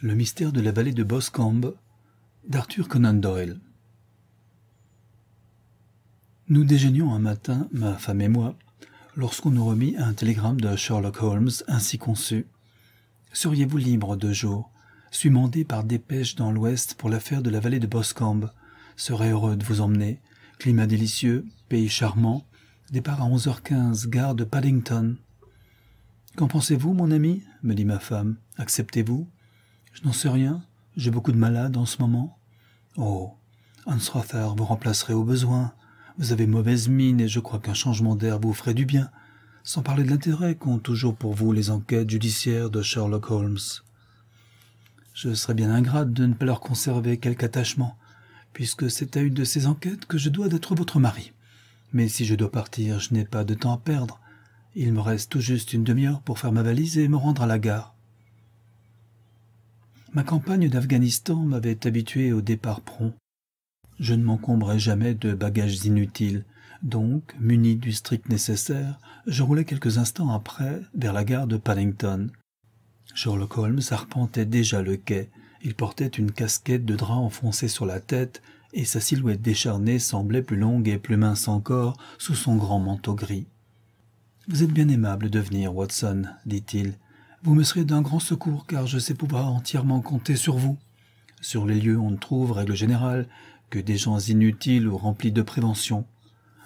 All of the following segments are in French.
Le mystère de la vallée de Boscombe d'Arthur Conan Doyle. Nous déjeunions un matin, ma femme et moi, lorsqu'on nous remit un télégramme de Sherlock Holmes ainsi conçu. Seriez-vous libre deux jours Suis mandé par dépêche dans l'ouest pour l'affaire de la vallée de Boscombe. Serais heureux de vous emmener. Climat délicieux, pays charmant. Départ à 11h15, gare de Paddington. Qu'en pensez-vous, mon ami me dit ma femme. Acceptez-vous je n'en sais rien. J'ai beaucoup de malades en ce moment. Oh, Hansrother vous remplacerait au besoin. Vous avez mauvaise mine et je crois qu'un changement d'air vous ferait du bien. Sans parler de l'intérêt qu'ont toujours pour vous les enquêtes judiciaires de Sherlock Holmes. Je serais bien ingrate de ne pas leur conserver quelque attachement, puisque c'est à une de ces enquêtes que je dois d'être votre mari. Mais si je dois partir, je n'ai pas de temps à perdre. Il me reste tout juste une demi-heure pour faire ma valise et me rendre à la gare. Ma campagne d'Afghanistan m'avait habitué au départ prompt. Je ne m'encombrais jamais de bagages inutiles, donc, muni du strict nécessaire, je roulai quelques instants après vers la gare de Paddington. Sherlock Holmes arpentait déjà le quai. Il portait une casquette de drap enfoncée sur la tête, et sa silhouette décharnée semblait plus longue et plus mince encore sous son grand manteau gris. Vous êtes bien aimable de venir, Watson, dit-il. Vous me serez d'un grand secours, car je sais pouvoir entièrement compter sur vous. Sur les lieux, on ne trouve, règle générale, que des gens inutiles ou remplis de prévention.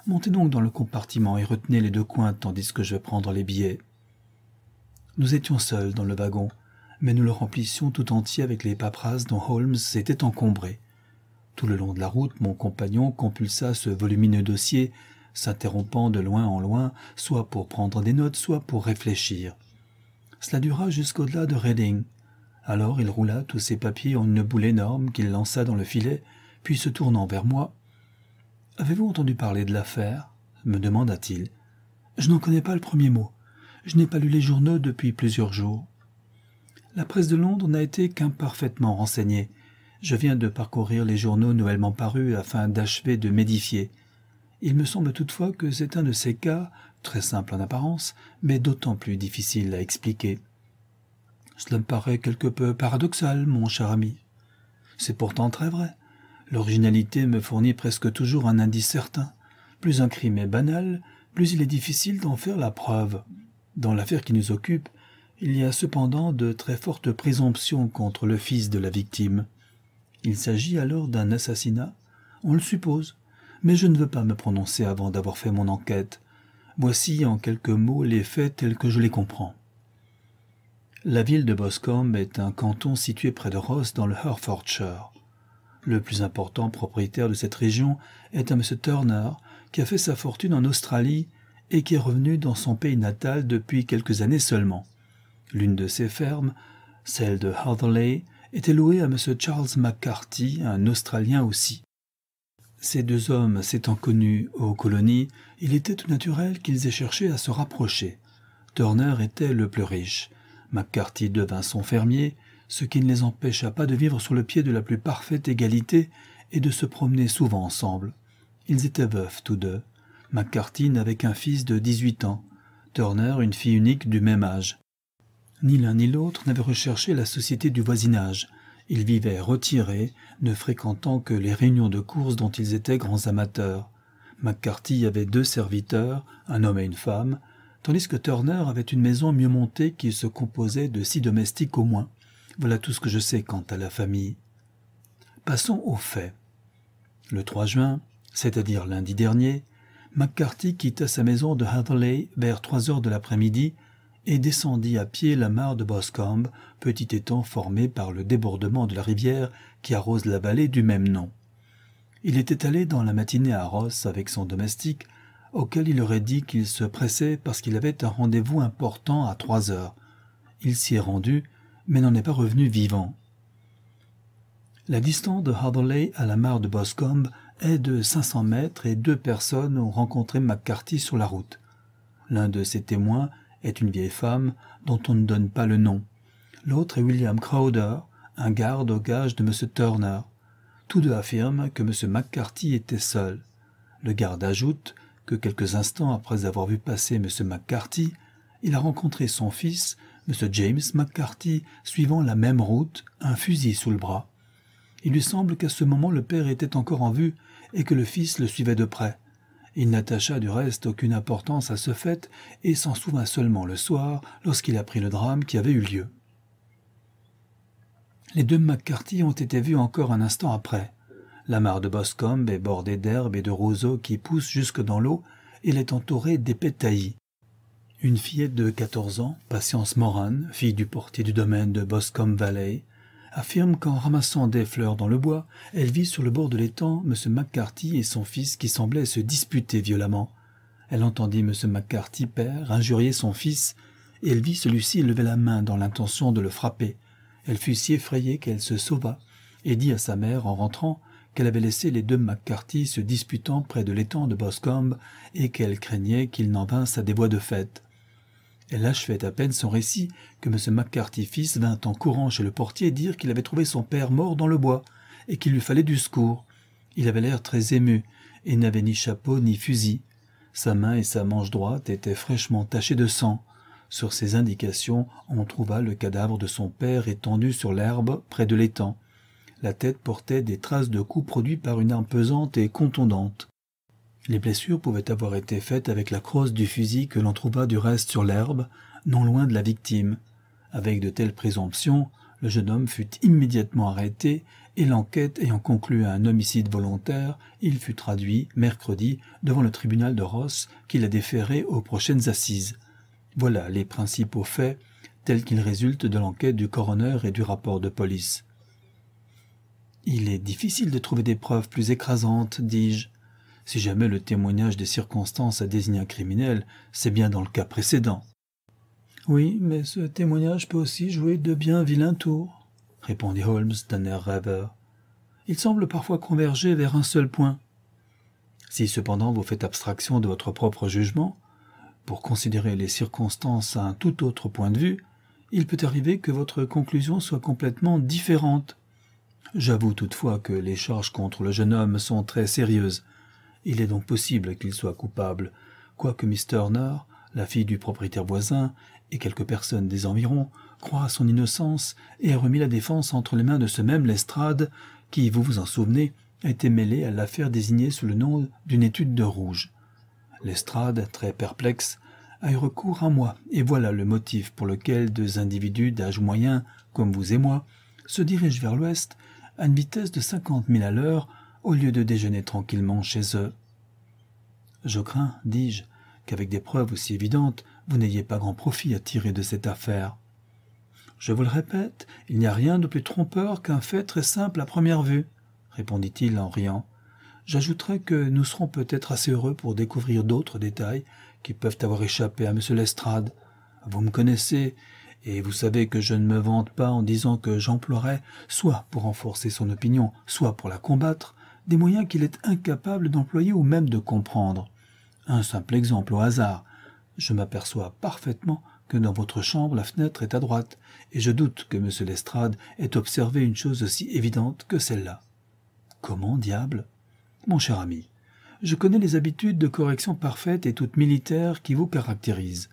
Montez donc dans le compartiment et retenez les deux coins tandis que je vais prendre les billets. Nous étions seuls dans le wagon, mais nous le remplissions tout entier avec les paperasses dont Holmes s'était encombré. Tout le long de la route, mon compagnon compulsa ce volumineux dossier, s'interrompant de loin en loin, soit pour prendre des notes, soit pour réfléchir. Cela dura jusqu'au-delà de Reading. Alors il roula tous ses papiers en une boule énorme qu'il lança dans le filet, puis se tournant vers moi. Avez-vous entendu parler de l'affaire me demanda-t-il. Je n'en connais pas le premier mot. Je n'ai pas lu les journaux depuis plusieurs jours. La presse de Londres n'a été qu'imparfaitement renseignée. Je viens de parcourir les journaux nouvellement parus afin d'achever de m'édifier. Il me semble toutefois que c'est un de ces cas très simple en apparence, mais d'autant plus difficile à expliquer. Cela me paraît quelque peu paradoxal, mon cher ami. C'est pourtant très vrai. L'originalité me fournit presque toujours un indice certain. Plus un crime est banal, plus il est difficile d'en faire la preuve. Dans l'affaire qui nous occupe, il y a cependant de très fortes présomptions contre le fils de la victime. Il s'agit alors d'un assassinat On le suppose, mais je ne veux pas me prononcer avant d'avoir fait mon enquête. Voici en quelques mots les faits tels que je les comprends. La ville de Boscombe est un canton situé près de Ross dans le Hertfordshire. Le plus important propriétaire de cette région est un M. Turner, qui a fait sa fortune en Australie et qui est revenu dans son pays natal depuis quelques années seulement. L'une de ses fermes, celle de Hatherley, était louée à M. Charles McCarthy, un Australien aussi. Ces deux hommes s'étant connus aux colonies, il était tout naturel qu'ils aient cherché à se rapprocher. Turner était le plus riche. McCarthy devint son fermier, ce qui ne les empêcha pas de vivre sur le pied de la plus parfaite égalité et de se promener souvent ensemble. Ils étaient veufs tous deux. McCarthy n'avait qu'un fils de dix-huit ans, Turner une fille unique du même âge. Ni l'un ni l'autre n'avait recherché la société du voisinage, ils vivaient retirés, ne fréquentant que les réunions de course dont ils étaient grands amateurs. McCarthy avait deux serviteurs, un homme et une femme, tandis que Turner avait une maison mieux montée qui se composait de six domestiques au moins. Voilà tout ce que je sais quant à la famille. Passons aux faits. Le 3 juin, c'est-à-dire lundi dernier, McCarthy quitta sa maison de Hatherley vers trois heures de l'après-midi et descendit à pied la mare de Boscombe, petit étang formé par le débordement de la rivière qui arrose la vallée du même nom. Il était allé dans la matinée à Ross avec son domestique, auquel il aurait dit qu'il se pressait parce qu'il avait un rendez-vous important à trois heures. Il s'y est rendu, mais n'en est pas revenu vivant. La distance de Hatherley à la mare de Boscombe est de 500 mètres et deux personnes ont rencontré McCarthy sur la route. L'un de ses témoins est une vieille femme dont on ne donne pas le nom. L'autre est William Crowder, un garde au gage de M. Turner. Tous deux affirment que M. McCarthy était seul. Le garde ajoute que quelques instants après avoir vu passer M. McCarthy, il a rencontré son fils, M. James McCarthy, suivant la même route, un fusil sous le bras. Il lui semble qu'à ce moment le père était encore en vue et que le fils le suivait de près. Il n'attacha du reste aucune importance à ce fait et s'en souvint seulement le soir lorsqu'il apprit le drame qui avait eu lieu. Les deux McCarthy ont été vus encore un instant après. La mare de Boscombe est bordée d'herbes et de roseaux qui poussent jusque dans l'eau et l'est entourée d'épais taillis. Une fillette de quatorze ans, Patience Moran, fille du portier du domaine de Boscombe Valley, affirme qu'en ramassant des fleurs dans le bois, elle vit sur le bord de l'étang M. McCarthy et son fils qui semblaient se disputer violemment. Elle entendit M. McCarthy père injurier son fils, et elle vit celui-ci lever la main dans l'intention de le frapper. Elle fut si effrayée qu'elle se sauva, et dit à sa mère en rentrant qu'elle avait laissé les deux McCarthy se disputant près de l'étang de Boscombe, et qu'elle craignait qu'ils n'en vinssent à des voies de fête. Elle achevait à peine son récit que M. McCarthy fils vint en courant chez le portier dire qu'il avait trouvé son père mort dans le bois et qu'il lui fallait du secours. Il avait l'air très ému et n'avait ni chapeau ni fusil. Sa main et sa manche droite étaient fraîchement tachées de sang. Sur ces indications, on trouva le cadavre de son père étendu sur l'herbe près de l'étang. La tête portait des traces de coups produits par une arme pesante et contondante. Les blessures pouvaient avoir été faites avec la crosse du fusil que l'on trouva du reste sur l'herbe, non loin de la victime. Avec de telles présomptions, le jeune homme fut immédiatement arrêté et l'enquête ayant conclu à un homicide volontaire, il fut traduit, mercredi, devant le tribunal de Ross, qui l'a déféré aux prochaines assises. Voilà les principaux faits tels qu'ils résultent de l'enquête du coroner et du rapport de police. Il est difficile de trouver des preuves plus écrasantes, dis-je. Si jamais le témoignage des circonstances a désigné un criminel, c'est bien dans le cas précédent. Oui, mais ce témoignage peut aussi jouer de bien vilains tours, répondit Holmes d'un air rêveur. Il semble parfois converger vers un seul point. Si cependant vous faites abstraction de votre propre jugement, pour considérer les circonstances à un tout autre point de vue, il peut arriver que votre conclusion soit complètement différente. J'avoue toutefois que les charges contre le jeune homme sont très sérieuses, il est donc possible qu'il soit coupable, quoique Miss Turner, la fille du propriétaire voisin, et quelques personnes des environs croient à son innocence et aient remis la défense entre les mains de ce même Lestrade qui, vous vous en souvenez, a été mêlé à l'affaire désignée sous le nom d'une étude de rouge. Lestrade, très perplexe, a eu recours à moi, et voilà le motif pour lequel deux individus d'âge moyen, comme vous et moi, se dirigent vers l'ouest à une vitesse de cinquante milles à l'heure au lieu de déjeuner tranquillement chez eux. Je crains, dis-je, qu'avec des preuves aussi évidentes, vous n'ayez pas grand profit à tirer de cette affaire. Je vous le répète, il n'y a rien de plus trompeur qu'un fait très simple à première vue, répondit-il en riant. J'ajouterai que nous serons peut-être assez heureux pour découvrir d'autres détails qui peuvent avoir échappé à M. Lestrade. Vous me connaissez, et vous savez que je ne me vante pas en disant que j'emploierai, soit pour renforcer son opinion, soit pour la combattre, des moyens qu'il est incapable d'employer ou même de comprendre. Un simple exemple au hasard. Je m'aperçois parfaitement que dans votre chambre la fenêtre est à droite, et je doute que M. Lestrade ait observé une chose aussi évidente que celle-là. Comment diable Mon cher ami, je connais les habitudes de correction parfaite et toute militaire qui vous caractérisent.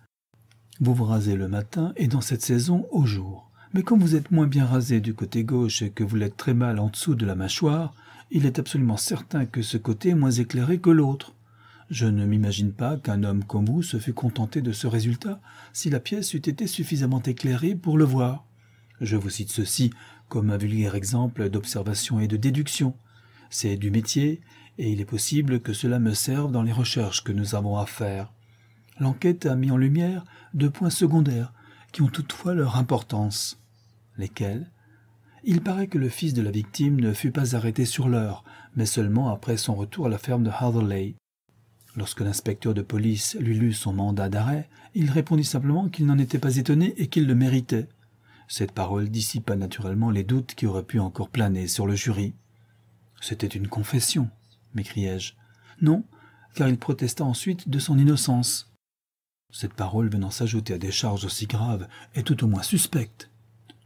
Vous vous rasez le matin et dans cette saison au jour. Mais comme vous êtes moins bien rasé du côté gauche et que vous l'êtes très mal en dessous de la mâchoire, il est absolument certain que ce côté est moins éclairé que l'autre. Je ne m'imagine pas qu'un homme comme vous se fût contenté de ce résultat si la pièce eût été suffisamment éclairée pour le voir. Je vous cite ceci comme un vulgaire exemple d'observation et de déduction. C'est du métier, et il est possible que cela me serve dans les recherches que nous avons à faire. L'enquête a mis en lumière deux points secondaires qui ont toutefois leur importance. Lesquels il paraît que le fils de la victime ne fut pas arrêté sur l'heure, mais seulement après son retour à la ferme de Hatherley. Lorsque l'inspecteur de police lui lut son mandat d'arrêt, il répondit simplement qu'il n'en était pas étonné et qu'il le méritait. Cette parole dissipa naturellement les doutes qui auraient pu encore planer sur le jury. C'était une confession, m'écriai-je. Non, car il protesta ensuite de son innocence. Cette parole venant s'ajouter à des charges aussi graves est tout au moins suspecte.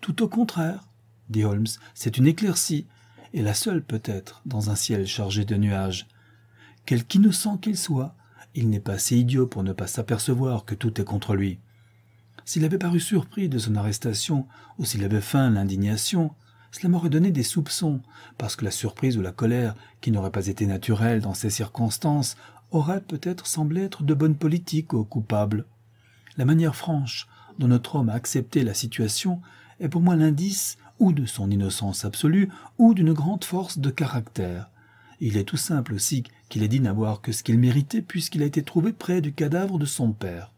Tout au contraire, dit Holmes, c'est une éclaircie, et la seule peut-être dans un ciel chargé de nuages. Quelqu'innocent qu'il soit, il n'est pas si idiot pour ne pas s'apercevoir que tout est contre lui. S'il avait paru surpris de son arrestation, ou s'il avait feint l'indignation, cela m'aurait donné des soupçons, parce que la surprise ou la colère, qui n'aurait pas été naturelle dans ces circonstances, aurait peut-être semblé être de bonne politique au coupable. La manière franche dont notre homme a accepté la situation est pour moi l'indice ou de son innocence absolue, ou d'une grande force de caractère. Il est tout simple aussi qu'il ait dit n'avoir que ce qu'il méritait puisqu'il a été trouvé près du cadavre de son père.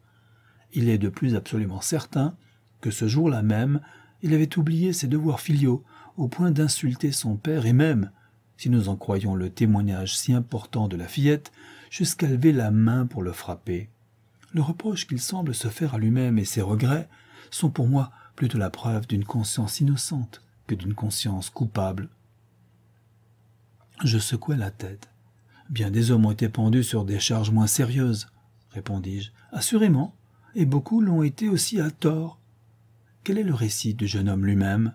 Il est de plus absolument certain que ce jour-là même, il avait oublié ses devoirs filiaux au point d'insulter son père et même, si nous en croyons le témoignage si important de la fillette, jusqu'à lever la main pour le frapper. Le reproche qu'il semble se faire à lui-même et ses regrets sont pour moi plutôt la preuve d'une conscience innocente que d'une conscience coupable. Je secouai la tête. Bien des hommes ont été pendus sur des charges moins sérieuses, répondis-je. Assurément, et beaucoup l'ont été aussi à tort. Quel est le récit du jeune homme lui-même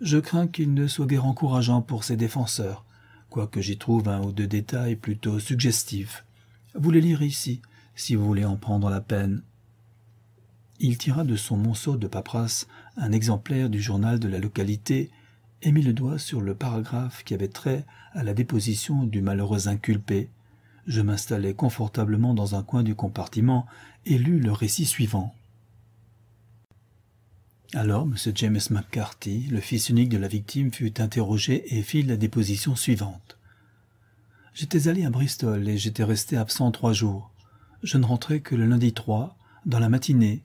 Je crains qu'il ne soit guère encourageant pour ses défenseurs, quoique j'y trouve un ou deux détails plutôt suggestifs. Vous les lirez ici, si vous voulez en prendre la peine il tira de son monceau de paperasse un exemplaire du journal de la localité et mit le doigt sur le paragraphe qui avait trait à la déposition du malheureux inculpé. Je m'installai confortablement dans un coin du compartiment et lus le récit suivant. Alors M. James McCarthy, le fils unique de la victime, fut interrogé et fit la déposition suivante. J'étais allé à Bristol et j'étais resté absent trois jours. Je ne rentrais que le lundi 3, dans la matinée,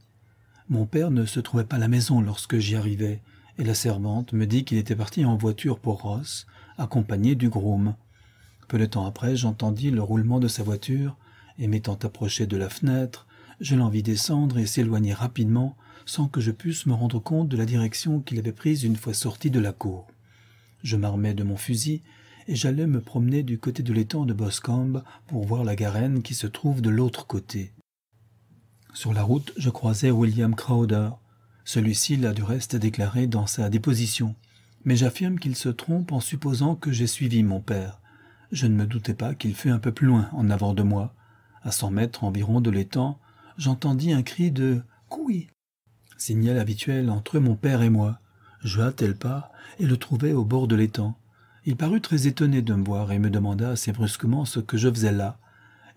mon père ne se trouvait pas à la maison lorsque j'y arrivais, et la servante me dit qu'il était parti en voiture pour Ross, accompagné du groom. Peu de temps après, j'entendis le roulement de sa voiture, et m'étant approché de la fenêtre, je l'envis descendre et s'éloigner rapidement, sans que je pusse me rendre compte de la direction qu'il avait prise une fois sorti de la cour. Je m'armai de mon fusil, et j'allai me promener du côté de l'étang de Boscombe pour voir la garenne qui se trouve de l'autre côté. Sur la route, je croisais William Crowder. Celui-ci l'a du reste déclaré dans sa déposition. Mais j'affirme qu'il se trompe en supposant que j'ai suivi mon père. Je ne me doutais pas qu'il fût un peu plus loin en avant de moi. À cent mètres environ de l'étang, j'entendis un cri de Coui signal habituel entre mon père et moi. Je hâtai le pas et le trouvai au bord de l'étang. Il parut très étonné de me voir et me demanda assez brusquement ce que je faisais là.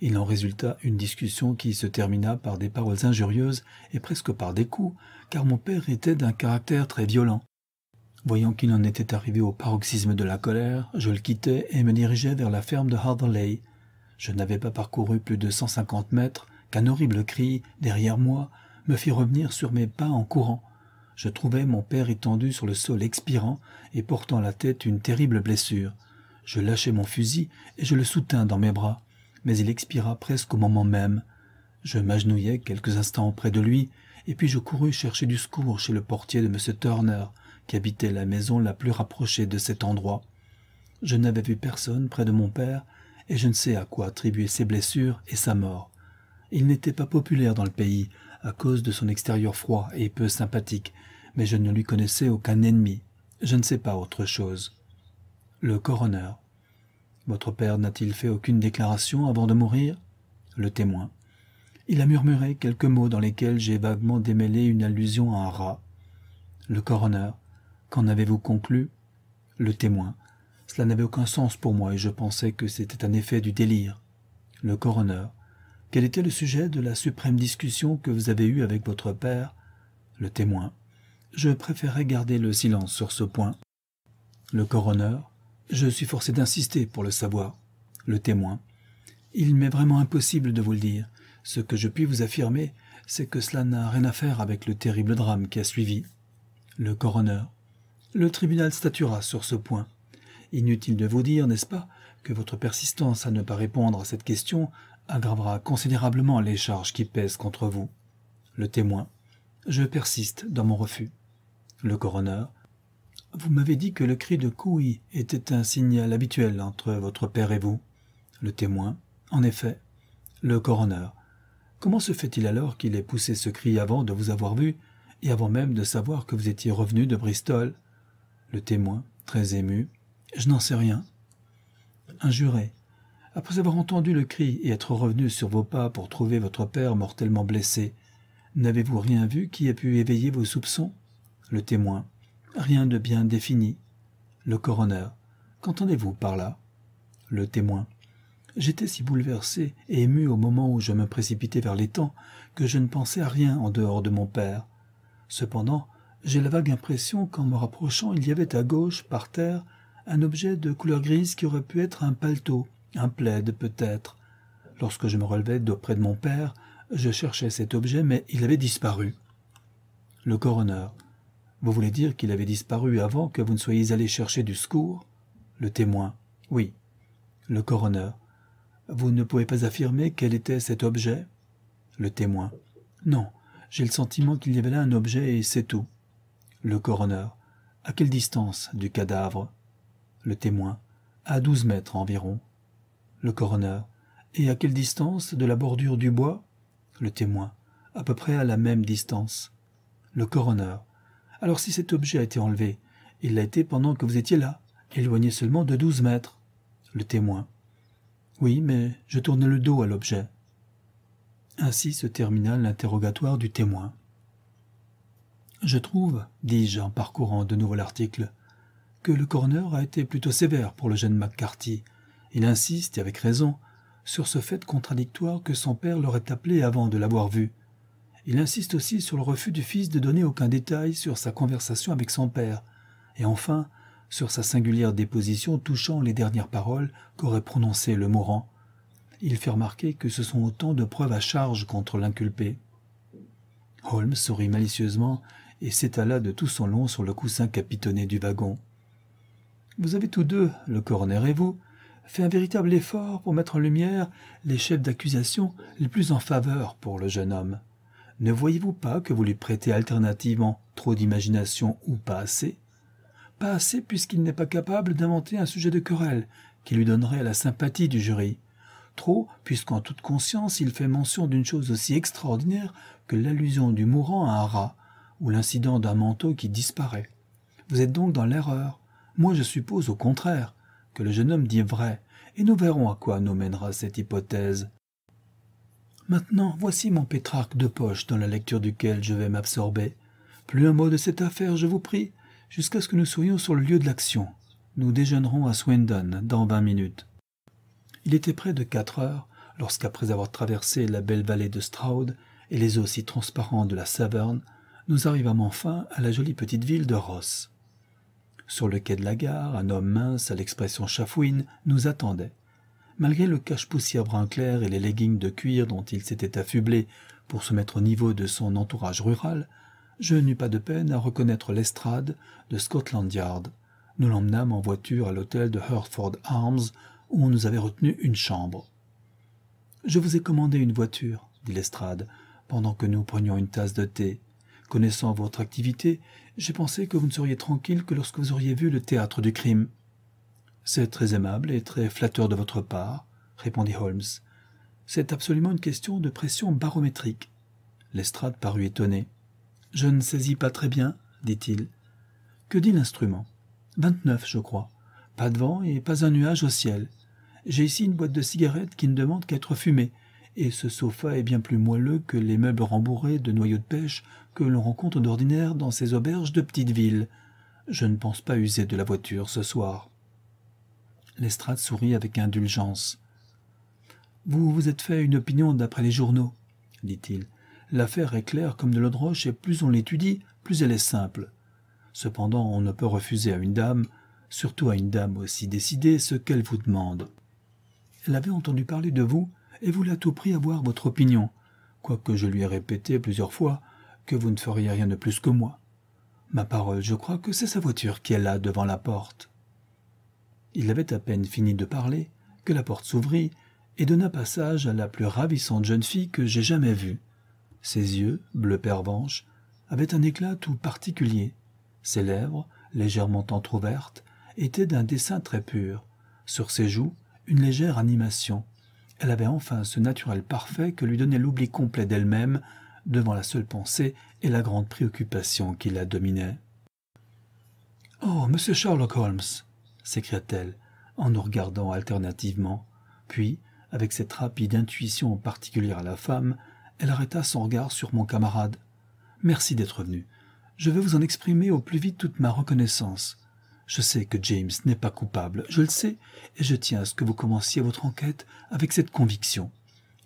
Il en résulta une discussion qui se termina par des paroles injurieuses et presque par des coups, car mon père était d'un caractère très violent. Voyant qu'il en était arrivé au paroxysme de la colère, je le quittai et me dirigeai vers la ferme de Hatherley. Je n'avais pas parcouru plus de cent cinquante mètres qu'un horrible cri, derrière moi, me fit revenir sur mes pas en courant. Je trouvai mon père étendu sur le sol expirant et portant la tête une terrible blessure. Je lâchai mon fusil et je le soutins dans mes bras mais il expira presque au moment même. Je m'agenouillai quelques instants auprès de lui, et puis je courus chercher du secours chez le portier de M. Turner, qui habitait la maison la plus rapprochée de cet endroit. Je n'avais vu personne près de mon père, et je ne sais à quoi attribuer ses blessures et sa mort. Il n'était pas populaire dans le pays, à cause de son extérieur froid et peu sympathique, mais je ne lui connaissais aucun ennemi. Je ne sais pas autre chose. Le coroner votre père n'a-t-il fait aucune déclaration avant de mourir Le témoin. Il a murmuré quelques mots dans lesquels j'ai vaguement démêlé une allusion à un rat. Le coroner. Qu'en avez-vous conclu Le témoin. Cela n'avait aucun sens pour moi et je pensais que c'était un effet du délire. Le coroner. Quel était le sujet de la suprême discussion que vous avez eue avec votre père Le témoin. Je préférais garder le silence sur ce point. Le coroner. Je suis forcé d'insister pour le savoir. Le témoin. Il m'est vraiment impossible de vous le dire. Ce que je puis vous affirmer, c'est que cela n'a rien à faire avec le terrible drame qui a suivi. Le coroner. Le tribunal statuera sur ce point. Inutile de vous dire, n'est-ce pas, que votre persistance à ne pas répondre à cette question aggravera considérablement les charges qui pèsent contre vous. Le témoin. Je persiste dans mon refus. Le coroner. Vous m'avez dit que le cri de couille » était un signal habituel entre votre père et vous. Le témoin. En effet. Le coroner. Comment se fait-il alors qu'il ait poussé ce cri avant de vous avoir vu et avant même de savoir que vous étiez revenu de Bristol Le témoin, très ému. Je n'en sais rien. Un juré. Après avoir entendu le cri et être revenu sur vos pas pour trouver votre père mortellement blessé, n'avez-vous rien vu qui ait pu éveiller vos soupçons Le témoin. Rien de bien défini. Le coroner. Qu'entendez-vous par là Le témoin. J'étais si bouleversé et ému au moment où je me précipitais vers l'étang que je ne pensais à rien en dehors de mon père. Cependant, j'ai la vague impression qu'en me rapprochant, il y avait à gauche, par terre, un objet de couleur grise qui aurait pu être un paletot, un plaid peut-être. Lorsque je me relevais d'auprès de mon père, je cherchais cet objet, mais il avait disparu. Le coroner. Vous voulez dire qu'il avait disparu avant que vous ne soyez allé chercher du secours Le témoin. Oui. Le coroner. Vous ne pouvez pas affirmer quel était cet objet Le témoin. Non, j'ai le sentiment qu'il y avait là un objet et c'est tout. Le coroner. À quelle distance du cadavre Le témoin. À douze mètres environ. Le coroner. Et à quelle distance de la bordure du bois Le témoin. À peu près à la même distance. Le coroner. Alors si cet objet a été enlevé, il l'a été pendant que vous étiez là, éloigné seulement de douze mètres. Le témoin. Oui, mais je tournais le dos à l'objet. Ainsi se termina l'interrogatoire du témoin. Je trouve, dis-je en parcourant de nouveau l'article, que le coroner a été plutôt sévère pour le jeune McCarthy. Il insiste, et avec raison, sur ce fait contradictoire que son père l'aurait appelé avant de l'avoir vu, il insiste aussi sur le refus du fils de donner aucun détail sur sa conversation avec son père, et enfin sur sa singulière déposition touchant les dernières paroles qu'aurait prononcées le mourant. Il fait remarquer que ce sont autant de preuves à charge contre l'inculpé. Holmes sourit malicieusement et s'étala de tout son long sur le coussin capitonné du wagon. Vous avez tous deux, le coroner et vous, fait un véritable effort pour mettre en lumière les chefs d'accusation les plus en faveur pour le jeune homme ne voyez-vous pas que vous lui prêtez alternativement trop d'imagination ou pas assez Pas assez puisqu'il n'est pas capable d'inventer un sujet de querelle qui lui donnerait la sympathie du jury. Trop puisqu'en toute conscience il fait mention d'une chose aussi extraordinaire que l'allusion du mourant à un rat ou l'incident d'un manteau qui disparaît. Vous êtes donc dans l'erreur. Moi je suppose au contraire que le jeune homme dit vrai, et nous verrons à quoi nous mènera cette hypothèse. Maintenant, voici mon Pétrarque de poche dans la lecture duquel je vais m'absorber. Plus un mot de cette affaire, je vous prie, jusqu'à ce que nous soyons sur le lieu de l'action. Nous déjeunerons à Swindon dans vingt minutes. Il était près de quatre heures lorsqu'après avoir traversé la belle vallée de Stroud et les eaux si transparentes de la Saverne, nous arrivâmes enfin à la jolie petite ville de Ross. Sur le quai de la gare, un homme mince à l'expression chafouine nous attendait. Malgré le cache-poussière brun clair et les leggings de cuir dont il s'était affublé pour se mettre au niveau de son entourage rural, je n'eus pas de peine à reconnaître l'estrade de Scotland Yard. Nous l'emmenâmes en voiture à l'hôtel de Hertford Arms, où on nous avait retenu une chambre. Je vous ai commandé une voiture, dit l'estrade, pendant que nous prenions une tasse de thé. Connaissant votre activité, j'ai pensé que vous ne seriez tranquille que lorsque vous auriez vu le théâtre du crime. C'est très aimable et très flatteur de votre part, répondit Holmes. C'est absolument une question de pression barométrique. Lestrade parut étonné. Je ne saisis pas très bien, dit-il. Que dit l'instrument Vingt-neuf, je crois. Pas de vent et pas un nuage au ciel. J'ai ici une boîte de cigarettes qui ne demande qu'à être fumée, et ce sofa est bien plus moelleux que les meubles rembourrés de noyaux de pêche que l'on rencontre d'ordinaire dans ces auberges de petites villes. Je ne pense pas user de la voiture ce soir. Lestrade sourit avec indulgence. Vous vous êtes fait une opinion d'après les journaux, dit-il. L'affaire est claire comme de l'eau de roche et plus on l'étudie, plus elle est simple. Cependant, on ne peut refuser à une dame, surtout à une dame aussi décidée, ce qu'elle vous demande. Elle avait entendu parler de vous et vous l'a tout prix voir votre opinion, quoique je lui ai répété plusieurs fois que vous ne feriez rien de plus que moi. Ma parole, je crois que c'est sa voiture qui est là devant la porte. Il avait à peine fini de parler que la porte s'ouvrit et donna passage à la plus ravissante jeune fille que j'ai jamais vue. Ses yeux, bleu pervenche, avaient un éclat tout particulier. Ses lèvres, légèrement entr'ouvertes, étaient d'un dessin très pur. Sur ses joues, une légère animation. Elle avait enfin ce naturel parfait que lui donnait l'oubli complet d'elle-même devant la seule pensée et la grande préoccupation qui la dominait. Oh, monsieur Sherlock Holmes, s'écria-t-elle en nous regardant alternativement. Puis, avec cette rapide intuition particulière à la femme, elle arrêta son regard sur mon camarade. Merci d'être venu. Je vais vous en exprimer au plus vite toute ma reconnaissance. Je sais que James n'est pas coupable, je le sais, et je tiens à ce que vous commenciez votre enquête avec cette conviction.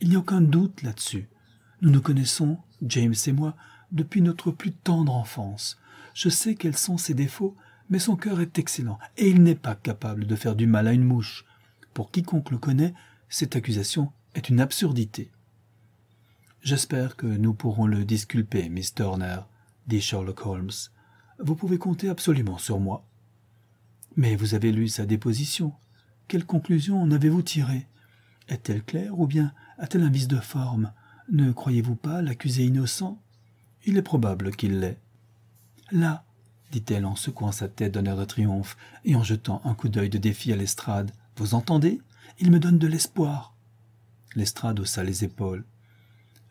Il n'y a aucun doute là-dessus. Nous nous connaissons, James et moi, depuis notre plus tendre enfance. Je sais quels sont ses défauts mais son cœur est excellent, et il n'est pas capable de faire du mal à une mouche. Pour quiconque le connaît, cette accusation est une absurdité. J'espère que nous pourrons le disculper, Miss Turner, dit Sherlock Holmes. Vous pouvez compter absolument sur moi. Mais vous avez lu sa déposition. Quelle conclusion en avez-vous tirée Est-elle claire ou bien a-t-elle un vice de forme Ne croyez-vous pas l'accusé innocent Il est probable qu'il l'est. Là, dit-elle en secouant sa tête d'un air de triomphe et en jetant un coup d'œil de défi à l'estrade. Vous entendez Il me donne de l'espoir. L'estrade haussa les épaules.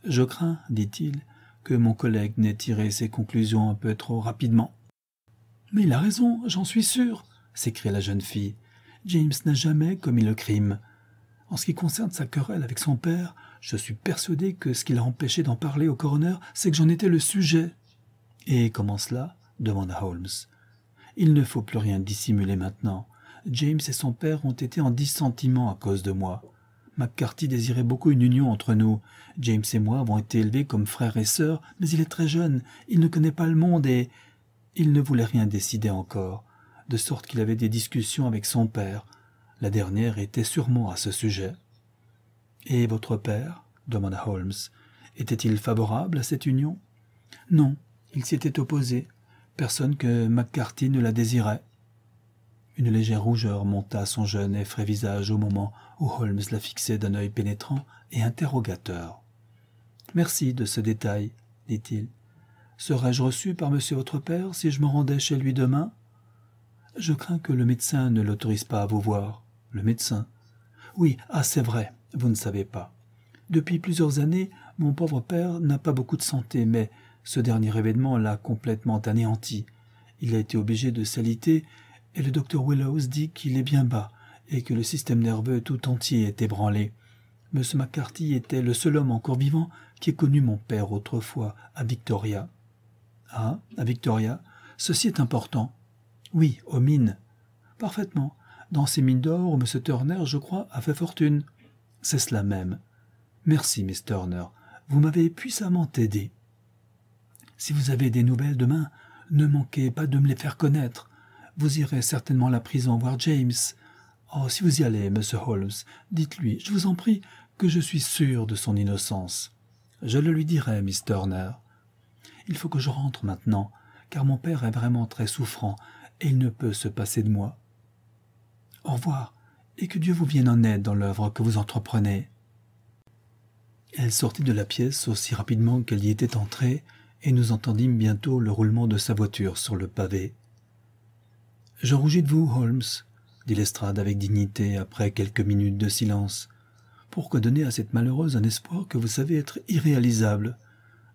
Je crains, dit-il, que mon collègue n'ait tiré ses conclusions un peu trop rapidement. Mais il a raison, j'en suis sûr, s'écria la jeune fille. James n'a jamais commis le crime. En ce qui concerne sa querelle avec son père, je suis persuadé que ce qui l'a empêché d'en parler au coroner, c'est que j'en étais le sujet. Et comment cela demanda Holmes. Il ne faut plus rien dissimuler maintenant. James et son père ont été en dissentiment à cause de moi. McCarthy désirait beaucoup une union entre nous. James et moi avons été élevés comme frères et sœurs, mais il est très jeune, il ne connaît pas le monde et... Il ne voulait rien décider encore, de sorte qu'il avait des discussions avec son père. La dernière était sûrement à ce sujet. Et votre père demanda Holmes. Était-il favorable à cette union Non, il s'y était opposé personne que McCarthy ne la désirait. Une légère rougeur monta son jeune et frais visage au moment où Holmes la fixait d'un œil pénétrant et interrogateur. Merci de ce détail, dit-il. Serais-je reçu par monsieur votre père si je me rendais chez lui demain Je crains que le médecin ne l'autorise pas à vous voir. Le médecin Oui, ah, c'est vrai, vous ne savez pas. Depuis plusieurs années, mon pauvre père n'a pas beaucoup de santé, mais ce dernier événement l'a complètement anéanti. Il a été obligé de s'aliter, et le docteur Willows dit qu'il est bien bas, et que le système nerveux tout entier est ébranlé. M. McCarthy était le seul homme encore vivant qui ait connu mon père autrefois à Victoria. Ah, à Victoria, ceci est important. Oui, aux mines. Parfaitement. Dans ces mines d'or M. Turner, je crois, a fait fortune. C'est cela même. Merci, Miss Turner. Vous m'avez puissamment aidé. Si vous avez des nouvelles demain, ne manquez pas de me les faire connaître. Vous irez certainement à la prison voir James. Oh, si vous y allez, monsieur Holmes, dites-lui, je vous en prie, que je suis sûr de son innocence. Je le lui dirai, Miss Turner. Il faut que je rentre maintenant, car mon père est vraiment très souffrant, et il ne peut se passer de moi. Au revoir, et que Dieu vous vienne en aide dans l'œuvre que vous entreprenez. Elle sortit de la pièce aussi rapidement qu'elle y était entrée, et nous entendîmes bientôt le roulement de sa voiture sur le pavé. Je rougis de vous, Holmes, dit Lestrade avec dignité après quelques minutes de silence. Pourquoi donner à cette malheureuse un espoir que vous savez être irréalisable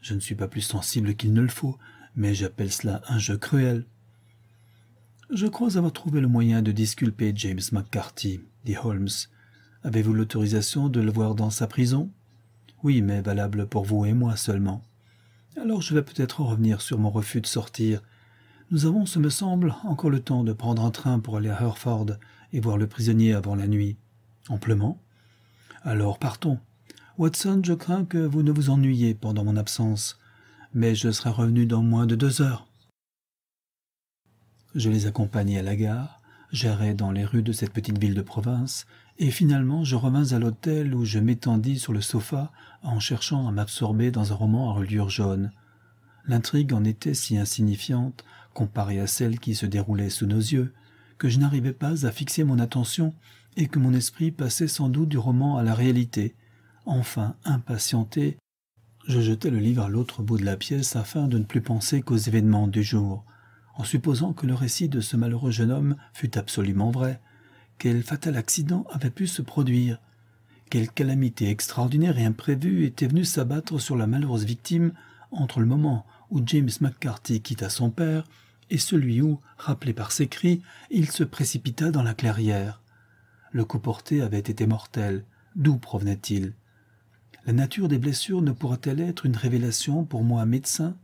Je ne suis pas plus sensible qu'il ne le faut, mais j'appelle cela un jeu cruel. Je crois avoir trouvé le moyen de disculper James McCarthy, dit Holmes. Avez-vous l'autorisation de le voir dans sa prison Oui, mais valable pour vous et moi seulement. Alors je vais peut-être revenir sur mon refus de sortir. Nous avons, ce me semble, encore le temps de prendre un train pour aller à Hereford et voir le prisonnier avant la nuit. Amplement. Alors partons. Watson, je crains que vous ne vous ennuyiez pendant mon absence, mais je serai revenu dans moins de deux heures. Je les accompagnai à la gare, j'errai dans les rues de cette petite ville de province, et finalement je revins à l'hôtel où je m'étendis sur le sofa en cherchant à m'absorber dans un roman à reliure jaune. L'intrigue en était si insignifiante, comparée à celle qui se déroulait sous nos yeux, que je n'arrivais pas à fixer mon attention et que mon esprit passait sans doute du roman à la réalité. Enfin, impatienté, je jetai le livre à l'autre bout de la pièce afin de ne plus penser qu'aux événements du jour. En supposant que le récit de ce malheureux jeune homme fût absolument vrai, quel fatal accident avait pu se produire, quelle calamité extraordinaire et imprévue était venue s'abattre sur la malheureuse victime entre le moment où James McCarthy quitta son père et celui où, rappelé par ses cris, il se précipita dans la clairière. Le coup porté avait été mortel. D'où provenait-il La nature des blessures ne pourrait-elle être une révélation pour moi, médecin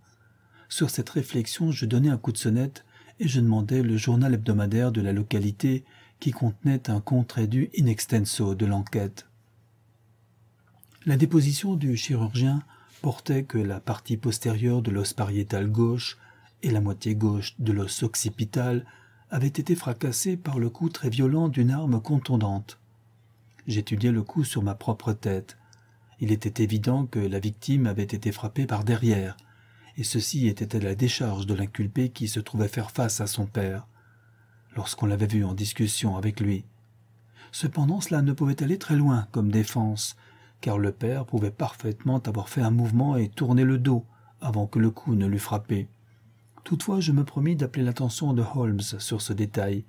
Sur cette réflexion, je donnai un coup de sonnette et je demandai le journal hebdomadaire de la localité qui contenait un compte rendu in extenso de l'enquête. La déposition du chirurgien portait que la partie postérieure de l'os pariétal gauche et la moitié gauche de l'os occipital avaient été fracassées par le coup très violent d'une arme contondante. J'étudiais le coup sur ma propre tête. Il était évident que la victime avait été frappée par derrière, et ceci était à la décharge de l'inculpé qui se trouvait faire face à son père lorsqu'on l'avait vu en discussion avec lui. Cependant cela ne pouvait aller très loin comme défense, car le père pouvait parfaitement avoir fait un mouvement et tourner le dos avant que le coup ne l'eût frappé. Toutefois je me promis d'appeler l'attention de Holmes sur ce détail.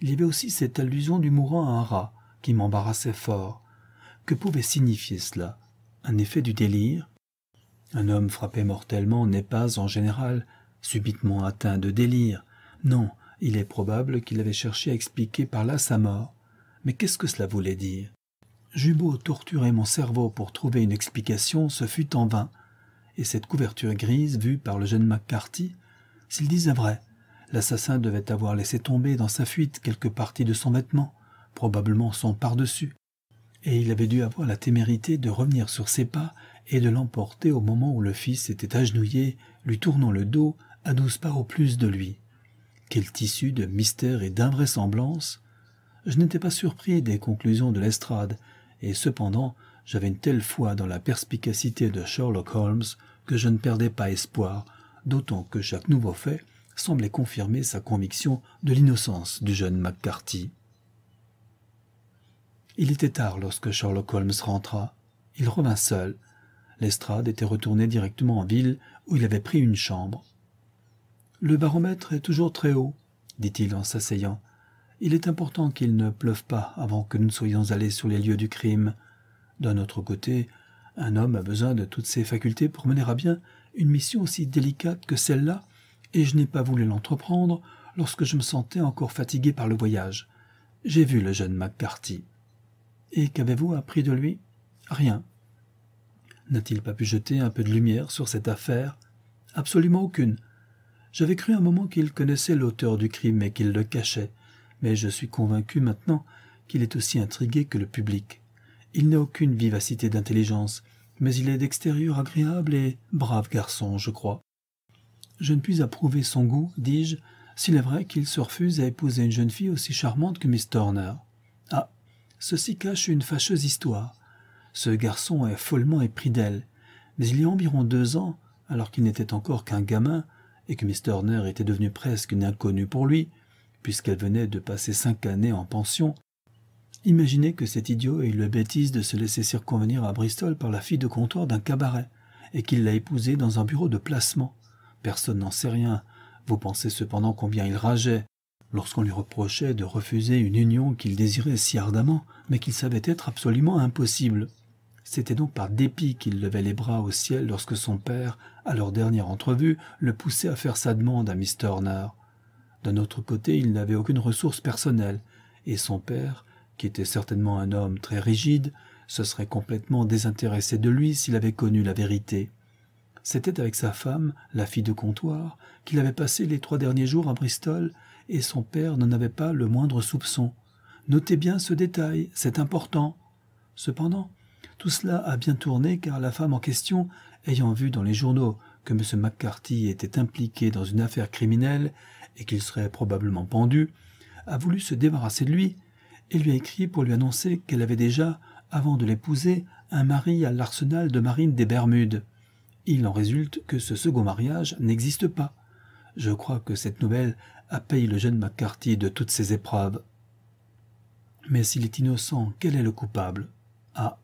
Il y avait aussi cette allusion du mourant à un rat qui m'embarrassait fort. Que pouvait signifier cela Un effet du délire Un homme frappé mortellement n'est pas, en général, subitement atteint de délire. Non, il est probable qu'il avait cherché à expliquer par là sa mort. Mais qu'est-ce que cela voulait dire J'eus beau torturer mon cerveau pour trouver une explication, ce fut en vain. Et cette couverture grise vue par le jeune McCarthy, s'il disait vrai, l'assassin devait avoir laissé tomber dans sa fuite quelque partie de son vêtement, probablement son par-dessus, et il avait dû avoir la témérité de revenir sur ses pas et de l'emporter au moment où le fils était agenouillé, lui tournant le dos à douze pas au plus de lui. Quel tissu de mystère et d'invraisemblance Je n'étais pas surpris des conclusions de l'estrade, et cependant j'avais une telle foi dans la perspicacité de Sherlock Holmes que je ne perdais pas espoir, d'autant que chaque nouveau fait semblait confirmer sa conviction de l'innocence du jeune McCarthy. Il était tard lorsque Sherlock Holmes rentra. Il revint seul. Lestrade était retourné directement en ville où il avait pris une chambre. Le baromètre est toujours très haut, dit-il en s'asseyant. Il est important qu'il ne pleuve pas avant que nous ne soyons allés sur les lieux du crime. D'un autre côté, un homme a besoin de toutes ses facultés pour mener à bien une mission aussi délicate que celle-là, et je n'ai pas voulu l'entreprendre lorsque je me sentais encore fatigué par le voyage. J'ai vu le jeune McCarthy. Et qu'avez-vous appris de lui Rien. N'a-t-il pas pu jeter un peu de lumière sur cette affaire Absolument aucune. J'avais cru un moment qu'il connaissait l'auteur du crime et qu'il le cachait, mais je suis convaincu maintenant qu'il est aussi intrigué que le public. Il n'a aucune vivacité d'intelligence, mais il est d'extérieur agréable et brave garçon, je crois. Je ne puis approuver son goût, dis-je, s'il est vrai qu'il se refuse à épouser une jeune fille aussi charmante que Miss Turner. Ah, ceci cache une fâcheuse histoire. Ce garçon est follement épris d'elle, mais il y a environ deux ans, alors qu'il n'était encore qu'un gamin, et que Miss Turner était devenu presque une inconnue pour lui, puisqu'elle venait de passer cinq années en pension, imaginez que cet idiot ait eu la bêtise de se laisser circonvenir à Bristol par la fille de comptoir d'un cabaret, et qu'il l'a épousée dans un bureau de placement. Personne n'en sait rien. Vous pensez cependant combien il rageait, lorsqu'on lui reprochait de refuser une union qu'il désirait si ardemment, mais qu'il savait être absolument impossible. C'était donc par dépit qu'il levait les bras au ciel lorsque son père, à leur dernière entrevue, le poussait à faire sa demande à Mr. Turner. D'un autre côté, il n'avait aucune ressource personnelle, et son père, qui était certainement un homme très rigide, se serait complètement désintéressé de lui s'il avait connu la vérité. C'était avec sa femme, la fille de comptoir, qu'il avait passé les trois derniers jours à Bristol, et son père n'en avait pas le moindre soupçon. Notez bien ce détail, c'est important. Cependant, tout cela a bien tourné car la femme en question, ayant vu dans les journaux que M. McCarthy était impliqué dans une affaire criminelle et qu'il serait probablement pendu, a voulu se débarrasser de lui et lui a écrit pour lui annoncer qu'elle avait déjà, avant de l'épouser, un mari à l'arsenal de marine des Bermudes. Il en résulte que ce second mariage n'existe pas. Je crois que cette nouvelle a payé le jeune McCarthy de toutes ses épreuves. Mais s'il est innocent, quel est le coupable Ah,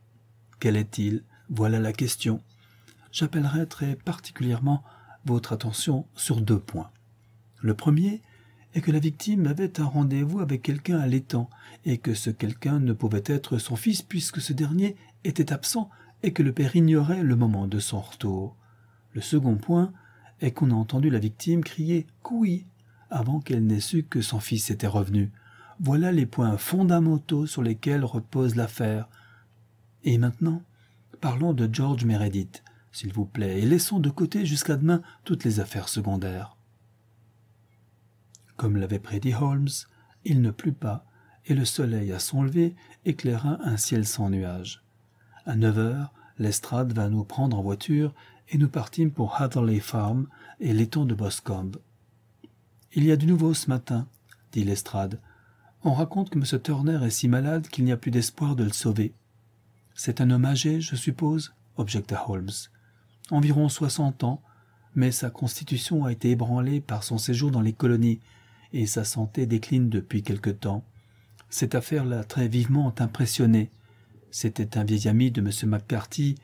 quel est-il Voilà la question. J'appellerai très particulièrement votre attention sur deux points. Le premier est que la victime avait un rendez-vous avec quelqu'un à l'étang, et que ce quelqu'un ne pouvait être son fils puisque ce dernier était absent et que le père ignorait le moment de son retour. Le second point est qu'on a entendu la victime crier coui avant qu'elle n'ait su que son fils était revenu. Voilà les points fondamentaux sur lesquels repose l'affaire. Et maintenant, parlons de George Meredith, s'il vous plaît, et laissons de côté jusqu'à demain toutes les affaires secondaires. Comme l'avait prédit Holmes, il ne plut pas, et le soleil à son lever éclaira un ciel sans nuages. À neuf heures, l'estrade vint nous prendre en voiture et nous partîmes pour Hatherley Farm et l'étang de Boscombe. Il y a du nouveau ce matin, dit l'estrade. On raconte que M. Turner est si malade qu'il n'y a plus d'espoir de le sauver. C'est un homme âgé, je suppose objecta Holmes. Environ soixante ans, mais sa constitution a été ébranlée par son séjour dans les colonies, et sa santé décline depuis quelque temps. Cette affaire l'a très vivement impressionné. C'était un vieil ami de M. McCarthy,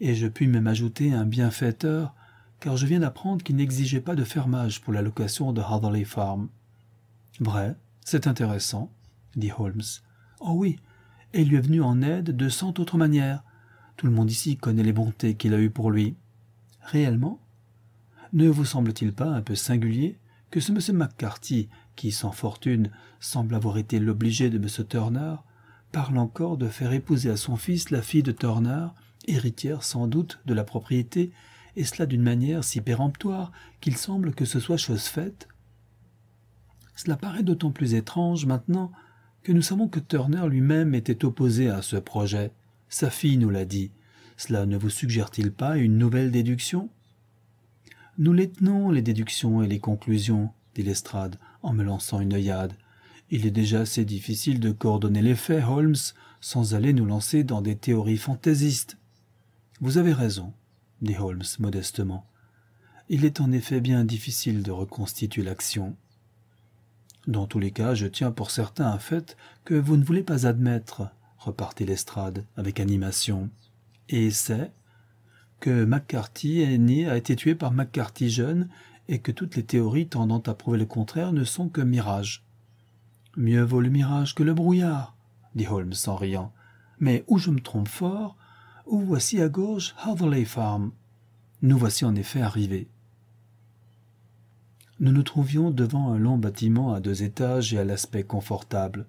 et je puis même ajouter un bienfaiteur, car je viens d'apprendre qu'il n'exigeait pas de fermage pour la location de Hatherley Farm. Vrai, c'est intéressant, dit Holmes. Oh oui, et lui est venu en aide de cent autres manières. Tout le monde ici connaît les bontés qu'il a eues pour lui. Réellement Ne vous semble-t-il pas un peu singulier que ce M. McCarthy, qui, sans fortune, semble avoir été l'obligé de M. Turner, parle encore de faire épouser à son fils la fille de Turner, héritière sans doute de la propriété, et cela d'une manière si péremptoire qu'il semble que ce soit chose faite Cela paraît d'autant plus étrange maintenant que nous savons que Turner lui-même était opposé à ce projet. Sa fille nous l'a dit. Cela ne vous suggère-t-il pas une nouvelle déduction Nous les les déductions et les conclusions, dit Lestrade en me lançant une œillade. Il est déjà assez difficile de coordonner les faits, Holmes, sans aller nous lancer dans des théories fantaisistes. Vous avez raison, dit Holmes modestement. Il est en effet bien difficile de reconstituer l'action dans tous les cas, je tiens pour certain un fait que vous ne voulez pas admettre, repartit Lestrade avec animation. Et c'est que McCarthy aîné a été tué par McCarthy jeune et que toutes les théories tendant à prouver le contraire ne sont que mirages. Mieux vaut le mirage que le brouillard, dit Holmes en riant. Mais où je me trompe fort, où voici à gauche Hatherley Farm. Nous voici en effet arrivés. Nous nous trouvions devant un long bâtiment à deux étages et à l'aspect confortable.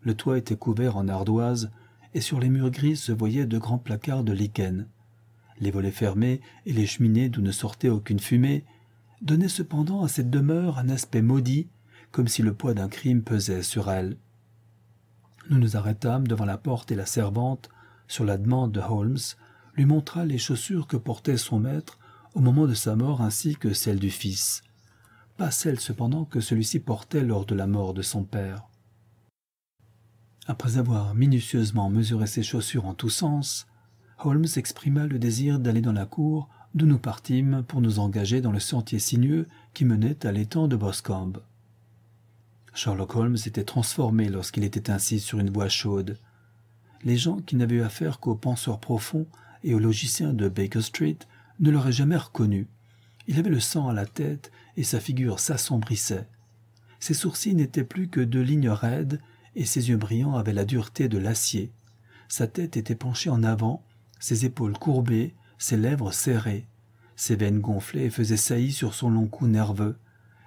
Le toit était couvert en ardoise, et sur les murs gris se voyaient de grands placards de lichen. Les volets fermés et les cheminées d'où ne sortait aucune fumée donnaient cependant à cette demeure un aspect maudit, comme si le poids d'un crime pesait sur elle. Nous nous arrêtâmes devant la porte et la servante, sur la demande de Holmes, lui montra les chaussures que portait son maître au moment de sa mort ainsi que celles du fils celle cependant que celui-ci portait lors de la mort de son père. Après avoir minutieusement mesuré ses chaussures en tous sens, Holmes exprima le désir d'aller dans la cour d'où nous partîmes pour nous engager dans le sentier sinueux qui menait à l'étang de Boscombe. Sherlock Holmes était transformé lorsqu'il était ainsi sur une voie chaude. Les gens qui n'avaient affaire qu'aux penseurs profonds et aux logiciens de Baker Street ne l'auraient jamais reconnu. Il avait le sang à la tête et sa figure s'assombrissait. Ses sourcils n'étaient plus que deux lignes raides, et ses yeux brillants avaient la dureté de l'acier. Sa tête était penchée en avant, ses épaules courbées, ses lèvres serrées. Ses veines gonflées faisaient saillie sur son long cou nerveux.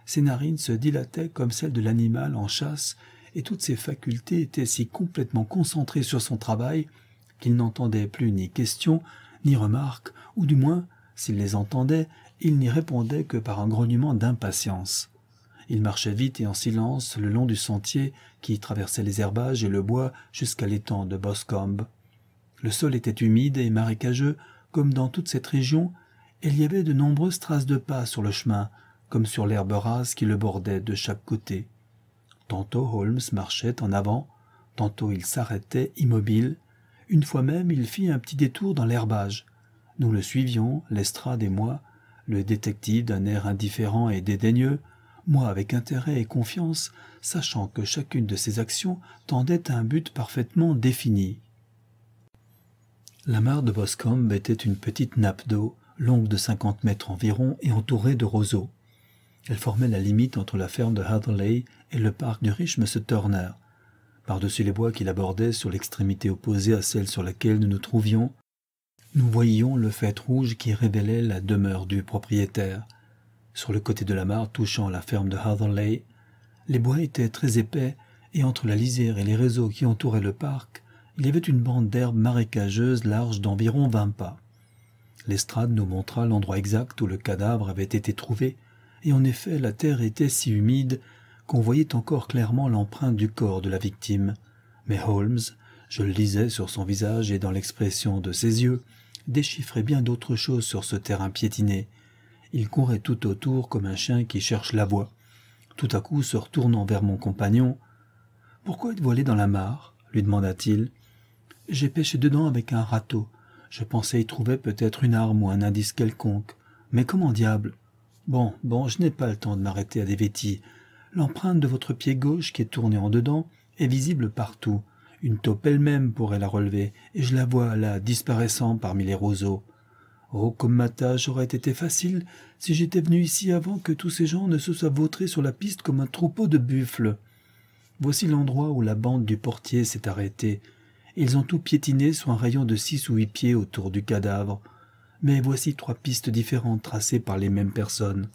Ses narines se dilataient comme celles de l'animal en chasse, et toutes ses facultés étaient si complètement concentrées sur son travail qu'il n'entendait plus ni questions, ni remarques, ou du moins, s'il les entendait, il n'y répondait que par un grognement d'impatience. Il marchait vite et en silence le long du sentier qui traversait les herbages et le bois jusqu'à l'étang de Boscombe. Le sol était humide et marécageux, comme dans toute cette région, et il y avait de nombreuses traces de pas sur le chemin, comme sur l'herbe rase qui le bordait de chaque côté. Tantôt Holmes marchait en avant, tantôt il s'arrêtait immobile. Une fois même, il fit un petit détour dans l'herbage. Nous le suivions, l'estrade et moi, le détective d'un air indifférent et dédaigneux, moi avec intérêt et confiance, sachant que chacune de ses actions tendait à un but parfaitement défini. La mare de Boscombe était une petite nappe d'eau, longue de cinquante mètres environ et entourée de roseaux. Elle formait la limite entre la ferme de Hatherley et le parc du riche M. Turner. Par-dessus les bois qu'il abordait sur l'extrémité opposée à celle sur laquelle nous nous trouvions, nous voyions le fait rouge qui révélait la demeure du propriétaire. Sur le côté de la mare touchant la ferme de Hatherley, les bois étaient très épais et entre la lisière et les réseaux qui entouraient le parc, il y avait une bande d'herbe marécageuse large d'environ vingt pas. L'estrade nous montra l'endroit exact où le cadavre avait été trouvé, et en effet la terre était si humide qu'on voyait encore clairement l'empreinte du corps de la victime. Mais Holmes, je le lisais sur son visage et dans l'expression de ses yeux, déchiffrait bien d'autres choses sur ce terrain piétiné. Il courait tout autour comme un chien qui cherche la voie. Tout à coup, se retournant vers mon compagnon, Pourquoi êtes-vous allé dans la mare lui demanda-t-il. J'ai pêché dedans avec un râteau. Je pensais y trouver peut-être une arme ou un indice quelconque. Mais comment diable Bon, bon, je n'ai pas le temps de m'arrêter à des vêtis. L'empreinte de votre pied gauche qui est tournée en dedans est visible partout. Une taupe elle-même pourrait la relever, et je la vois là disparaissant parmi les roseaux. Oh, comme ma tâche aurait été facile si j'étais venu ici avant que tous ces gens ne se soient vautrés sur la piste comme un troupeau de buffles. Voici l'endroit où la bande du portier s'est arrêtée. Ils ont tout piétiné sur un rayon de six ou huit pieds autour du cadavre. Mais voici trois pistes différentes tracées par les mêmes personnes.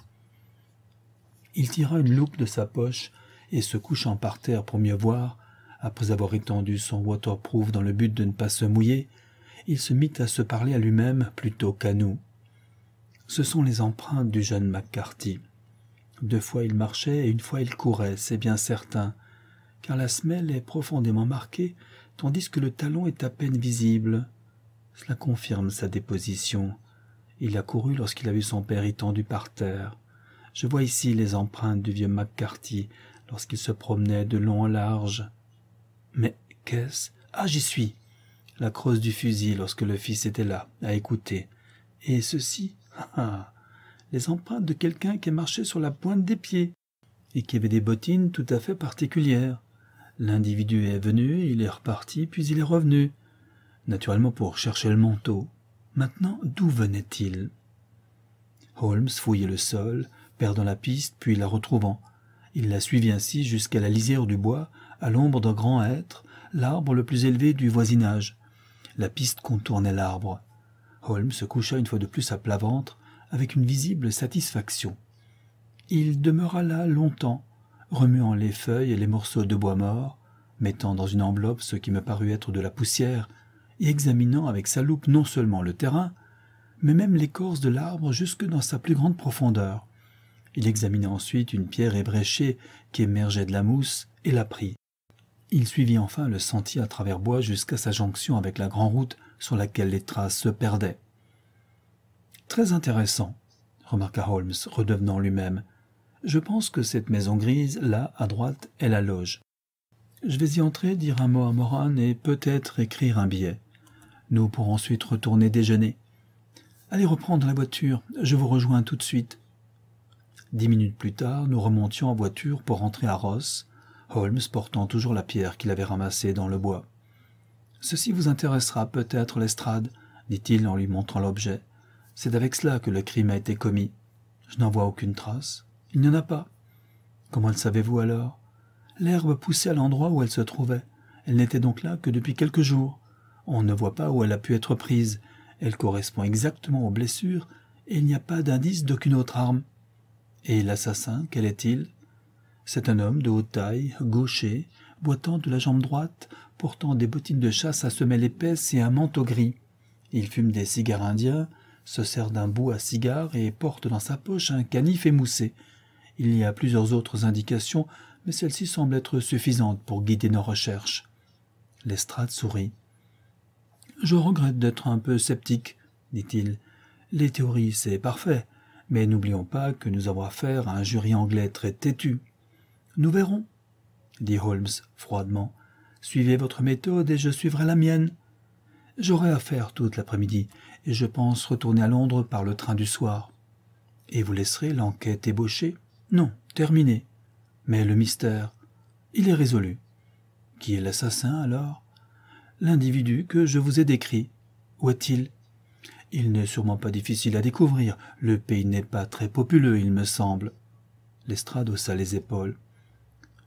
Il tira une loupe de sa poche et se couchant par terre pour mieux voir, après avoir étendu son waterproof dans le but de ne pas se mouiller, il se mit à se parler à lui-même plutôt qu'à nous. Ce sont les empreintes du jeune McCarthy. Deux fois il marchait et une fois il courait, c'est bien certain, car la semelle est profondément marquée, tandis que le talon est à peine visible. Cela confirme sa déposition. Il a couru lorsqu'il a vu son père étendu par terre. Je vois ici les empreintes du vieux McCarthy lorsqu'il se promenait de long en large. Mais qu'est-ce Ah, j'y suis La crosse du fusil lorsque le fils était là, à écouter. Et ceci Ah, ah Les empreintes de quelqu'un qui marchait sur la pointe des pieds et qui avait des bottines tout à fait particulières. L'individu est venu, il est reparti, puis il est revenu. Naturellement pour chercher le manteau. Maintenant, d'où venait-il Holmes fouillait le sol, perdant la piste, puis la retrouvant. Il la suivit ainsi jusqu'à la lisière du bois à l'ombre d'un grand hêtre, l'arbre le plus élevé du voisinage. La piste contournait l'arbre. Holmes se coucha une fois de plus à plat ventre, avec une visible satisfaction. Il demeura là longtemps, remuant les feuilles et les morceaux de bois mort, mettant dans une enveloppe ce qui me parut être de la poussière, et examinant avec sa loupe non seulement le terrain, mais même l'écorce de l'arbre jusque dans sa plus grande profondeur. Il examina ensuite une pierre ébréchée qui émergeait de la mousse et la prit. Il suivit enfin le sentier à travers bois jusqu'à sa jonction avec la grande route sur laquelle les traces se perdaient. Très intéressant, remarqua Holmes, redevenant lui-même. Je pense que cette maison grise, là, à droite, est la loge. Je vais y entrer, dire un mot à Moran et peut-être écrire un billet. Nous pourrons ensuite retourner déjeuner. Allez reprendre la voiture, je vous rejoins tout de suite. Dix minutes plus tard, nous remontions en voiture pour rentrer à Ross, Holmes portant toujours la pierre qu'il avait ramassée dans le bois. Ceci vous intéressera peut-être, Lestrade, dit-il en lui montrant l'objet. C'est avec cela que le crime a été commis. Je n'en vois aucune trace. Il n'y en a pas. Comment le savez-vous alors L'herbe poussait à l'endroit où elle se trouvait. Elle n'était donc là que depuis quelques jours. On ne voit pas où elle a pu être prise. Elle correspond exactement aux blessures et il n'y a pas d'indice d'aucune autre arme. Et l'assassin, quel est-il c'est un homme de haute taille, gaucher, boitant de la jambe droite, portant des bottines de chasse à semelle épaisse et un manteau gris. Il fume des cigares indiens, se sert d'un bout à cigare et porte dans sa poche un canif émoussé. Il y a plusieurs autres indications, mais celle-ci semble être suffisante pour guider nos recherches. Lestrade sourit. Je regrette d'être un peu sceptique, dit-il. Les théories, c'est parfait, mais n'oublions pas que nous avons affaire à un jury anglais très têtu. Nous verrons, dit Holmes froidement. Suivez votre méthode et je suivrai la mienne. J'aurai à faire toute l'après-midi, et je pense retourner à Londres par le train du soir. Et vous laisserez l'enquête ébauchée Non, terminée. Mais le mystère, il est résolu. Qui est l'assassin alors L'individu que je vous ai décrit. Où est-il Il n'est sûrement pas difficile à découvrir. Le pays n'est pas très populeux, il me semble. Lestrade haussa les épaules.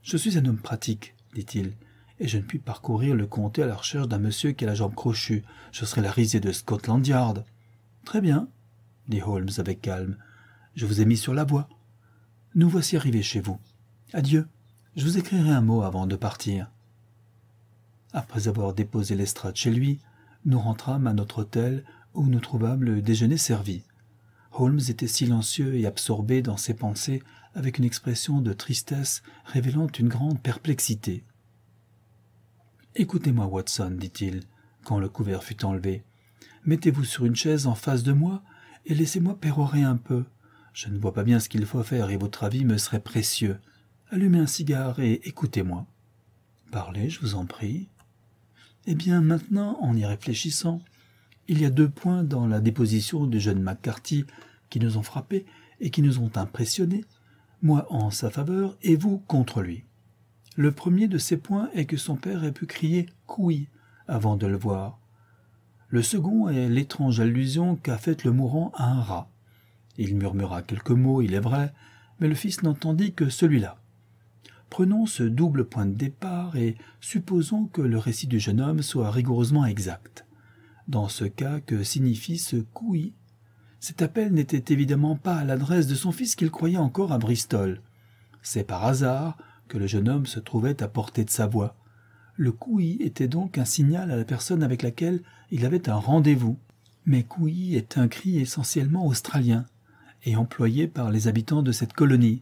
Je suis un homme pratique, dit-il, et je ne puis parcourir le comté à la recherche d'un monsieur qui a la jambe crochue. Je serai la risée de Scotland Yard. Très bien, dit Holmes avec calme. Je vous ai mis sur la voie. Nous voici arrivés chez vous. Adieu. Je vous écrirai un mot avant de partir. Après avoir déposé l'estrade chez lui, nous rentrâmes à notre hôtel où nous trouvâmes le déjeuner servi. Holmes était silencieux et absorbé dans ses pensées avec une expression de tristesse révélant une grande perplexité. Écoutez-moi, Watson, dit-il, quand le couvert fut enlevé. Mettez-vous sur une chaise en face de moi et laissez-moi pérorer un peu. Je ne vois pas bien ce qu'il faut faire et votre avis me serait précieux. Allumez un cigare et écoutez-moi. Parlez, je vous en prie. Eh bien, maintenant, en y réfléchissant, il y a deux points dans la déposition du jeune McCarthy qui nous ont frappés et qui nous ont impressionnés moi en sa faveur et vous contre lui. Le premier de ces points est que son père ait pu crier Couille !» avant de le voir. Le second est l'étrange allusion qu'a faite le mourant à un rat. Il murmura quelques mots, il est vrai, mais le fils n'entendit que celui-là. Prenons ce double point de départ et supposons que le récit du jeune homme soit rigoureusement exact. Dans ce cas, que signifie ce couille cet appel n'était évidemment pas à l'adresse de son fils qu'il croyait encore à Bristol. C'est par hasard que le jeune homme se trouvait à portée de sa voix. Le couillis était donc un signal à la personne avec laquelle il avait un rendez-vous. Mais couillis est un cri essentiellement australien et employé par les habitants de cette colonie.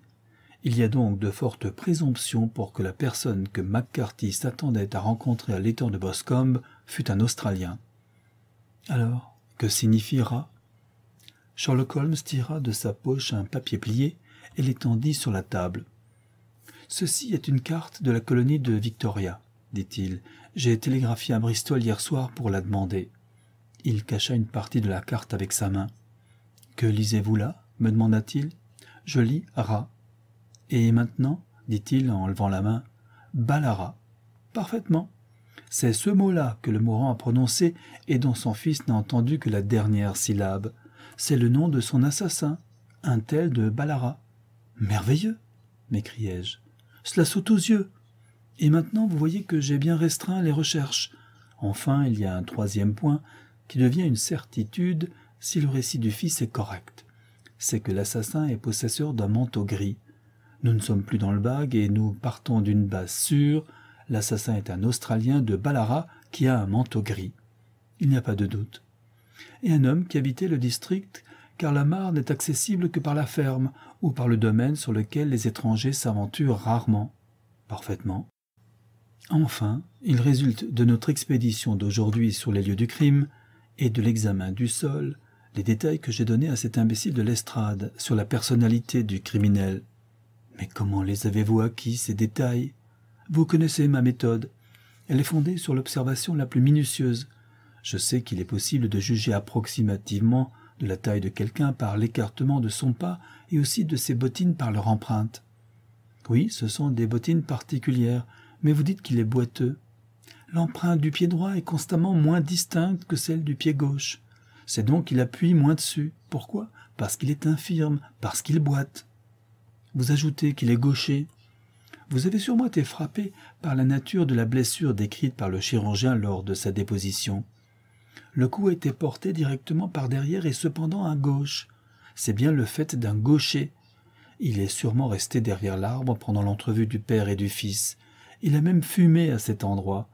Il y a donc de fortes présomptions pour que la personne que McCarthy s'attendait à rencontrer à l'étang de Boscombe fût un Australien. Alors, que signifiera Sherlock Holmes tira de sa poche un papier plié et l'étendit sur la table. Ceci est une carte de la colonie de Victoria, dit-il. J'ai télégraphié à Bristol hier soir pour la demander. Il cacha une partie de la carte avec sa main. Que lisez-vous là me demanda-t-il. Je lis Ra. Et maintenant, dit-il en levant la main, Balara. Parfaitement. C'est ce mot-là que le mourant a prononcé et dont son fils n'a entendu que la dernière syllabe. C'est le nom de son assassin, un tel de Ballara. Merveilleux m'écriai-je. Cela saute aux yeux. Et maintenant, vous voyez que j'ai bien restreint les recherches. Enfin, il y a un troisième point qui devient une certitude si le récit du fils est correct. C'est que l'assassin est possesseur d'un manteau gris. Nous ne sommes plus dans le bague et nous partons d'une base sûre. L'assassin est un Australien de Ballara qui a un manteau gris. Il n'y a pas de doute et un homme qui habitait le district, car la mare n'est accessible que par la ferme ou par le domaine sur lequel les étrangers s'aventurent rarement. Parfaitement. Enfin, il résulte de notre expédition d'aujourd'hui sur les lieux du crime et de l'examen du sol les détails que j'ai donnés à cet imbécile de l'estrade sur la personnalité du criminel. Mais comment les avez-vous acquis, ces détails Vous connaissez ma méthode. Elle est fondée sur l'observation la plus minutieuse, je sais qu'il est possible de juger approximativement de la taille de quelqu'un par l'écartement de son pas et aussi de ses bottines par leur empreinte. Oui, ce sont des bottines particulières, mais vous dites qu'il est boiteux. L'empreinte du pied droit est constamment moins distincte que celle du pied gauche. C'est donc qu'il appuie moins dessus. Pourquoi Parce qu'il est infirme, parce qu'il boite. Vous ajoutez qu'il est gaucher. Vous avez sûrement été frappé par la nature de la blessure décrite par le chirurgien lors de sa déposition. Le coup était porté directement par derrière et cependant à gauche. C'est bien le fait d'un gaucher. Il est sûrement resté derrière l'arbre pendant l'entrevue du père et du fils. Il a même fumé à cet endroit.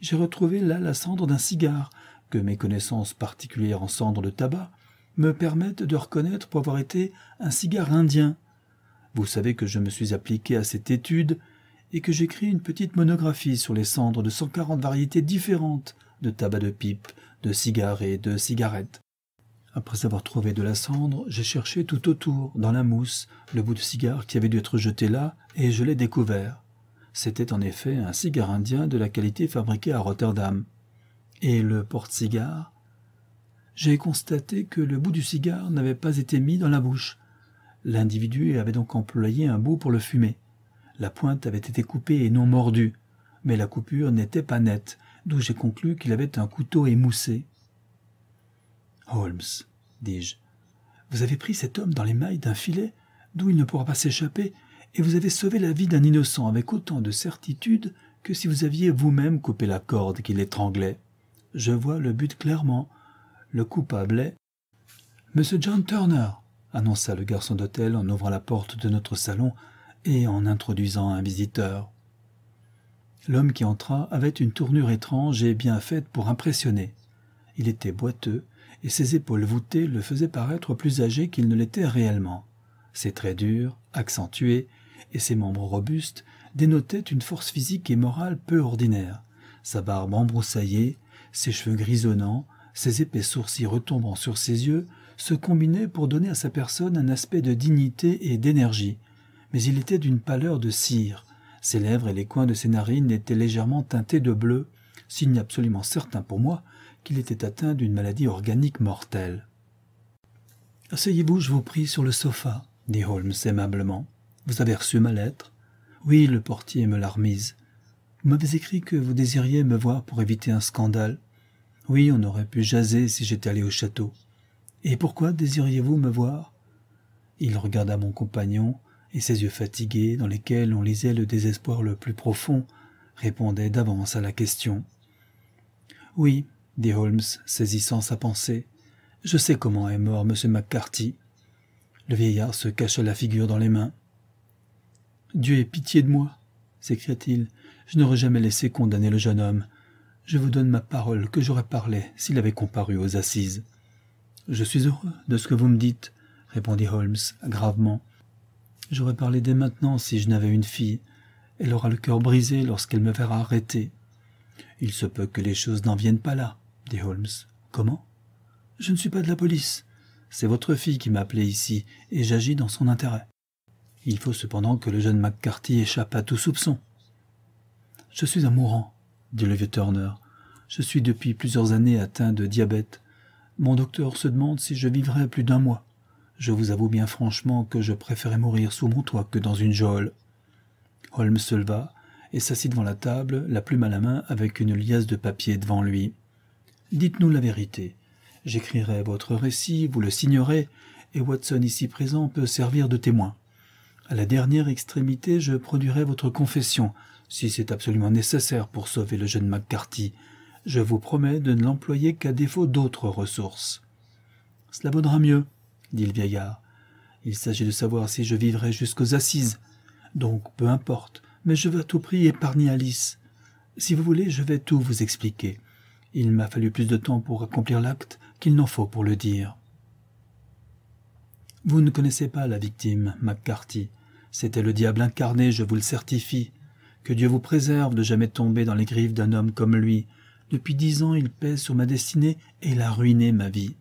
J'ai retrouvé là la cendre d'un cigare, que mes connaissances particulières en cendres de tabac me permettent de reconnaître pour avoir été un cigare indien. Vous savez que je me suis appliqué à cette étude et que j'écris une petite monographie sur les cendres de cent quarante variétés différentes de tabac de pipe de cigares et de cigarettes. Après avoir trouvé de la cendre, j'ai cherché tout autour, dans la mousse, le bout de cigare qui avait dû être jeté là, et je l'ai découvert. C'était en effet un cigare indien de la qualité fabriquée à Rotterdam. Et le porte-cigare J'ai constaté que le bout du cigare n'avait pas été mis dans la bouche. L'individu avait donc employé un bout pour le fumer. La pointe avait été coupée et non mordue, mais la coupure n'était pas nette, d'où j'ai conclu qu'il avait un couteau émoussé. Holmes, dis-je, vous avez pris cet homme dans les mailles d'un filet d'où il ne pourra pas s'échapper, et vous avez sauvé la vie d'un innocent avec autant de certitude que si vous aviez vous-même coupé la corde qui l'étranglait. Je vois le but clairement. Le coupable est... Monsieur John Turner, annonça le garçon d'hôtel en ouvrant la porte de notre salon et en introduisant un visiteur. L'homme qui entra avait une tournure étrange et bien faite pour impressionner. Il était boiteux, et ses épaules voûtées le faisaient paraître plus âgé qu'il ne l'était réellement. Ses traits durs, accentués, et ses membres robustes dénotaient une force physique et morale peu ordinaire. Sa barbe embroussaillée, ses cheveux grisonnants, ses épais sourcils retombant sur ses yeux se combinaient pour donner à sa personne un aspect de dignité et d'énergie. Mais il était d'une pâleur de cire, ses lèvres et les coins de ses narines étaient légèrement teintés de bleu, signe absolument certain pour moi qu'il était atteint d'une maladie organique mortelle. Asseyez-vous, je vous prie, sur le sofa, dit Holmes aimablement. Vous avez reçu ma lettre Oui, le portier me l'a remise. Vous m'avez écrit que vous désiriez me voir pour éviter un scandale. Oui, on aurait pu jaser si j'étais allé au château. Et pourquoi désiriez-vous me voir Il regarda mon compagnon et ses yeux fatigués, dans lesquels on lisait le désespoir le plus profond, répondaient d'avance à la question. Oui, dit Holmes, saisissant sa pensée, je sais comment est mort M. McCarthy. Le vieillard se cacha la figure dans les mains. Dieu ait pitié de moi, s'écria-t-il. Je n'aurais jamais laissé condamner le jeune homme. Je vous donne ma parole que j'aurais parlé s'il avait comparu aux assises. Je suis heureux de ce que vous me dites, répondit Holmes gravement. J'aurais parlé dès maintenant si je n'avais une fille. Elle aura le cœur brisé lorsqu'elle me verra arrêter. Il se peut que les choses n'en viennent pas là, dit Holmes. Comment Je ne suis pas de la police. C'est votre fille qui m'a appelé ici, et j'agis dans son intérêt. Il faut cependant que le jeune McCarthy échappe à tout soupçon. Je suis un mourant, dit le vieux Turner. Je suis depuis plusieurs années atteint de diabète. Mon docteur se demande si je vivrai plus d'un mois. Je vous avoue bien franchement que je préférais mourir sous mon toit que dans une geôle. Holmes se leva et s'assit devant la table, la plume à la main, avec une liasse de papier devant lui. Dites-nous la vérité. J'écrirai votre récit, vous le signerez, et Watson ici présent peut servir de témoin. À la dernière extrémité, je produirai votre confession, si c'est absolument nécessaire pour sauver le jeune McCarthy. Je vous promets de ne l'employer qu'à défaut d'autres ressources. Cela vaudra mieux, dit le vieillard. Il s'agit de savoir si je vivrai jusqu'aux assises. Donc, peu importe, mais je veux à tout prix épargner Alice. Si vous voulez, je vais tout vous expliquer. Il m'a fallu plus de temps pour accomplir l'acte qu'il n'en faut pour le dire. Vous ne connaissez pas la victime, McCarthy. C'était le diable incarné, je vous le certifie. Que Dieu vous préserve de jamais tomber dans les griffes d'un homme comme lui. Depuis dix ans, il pèse sur ma destinée et il a ruiné ma vie.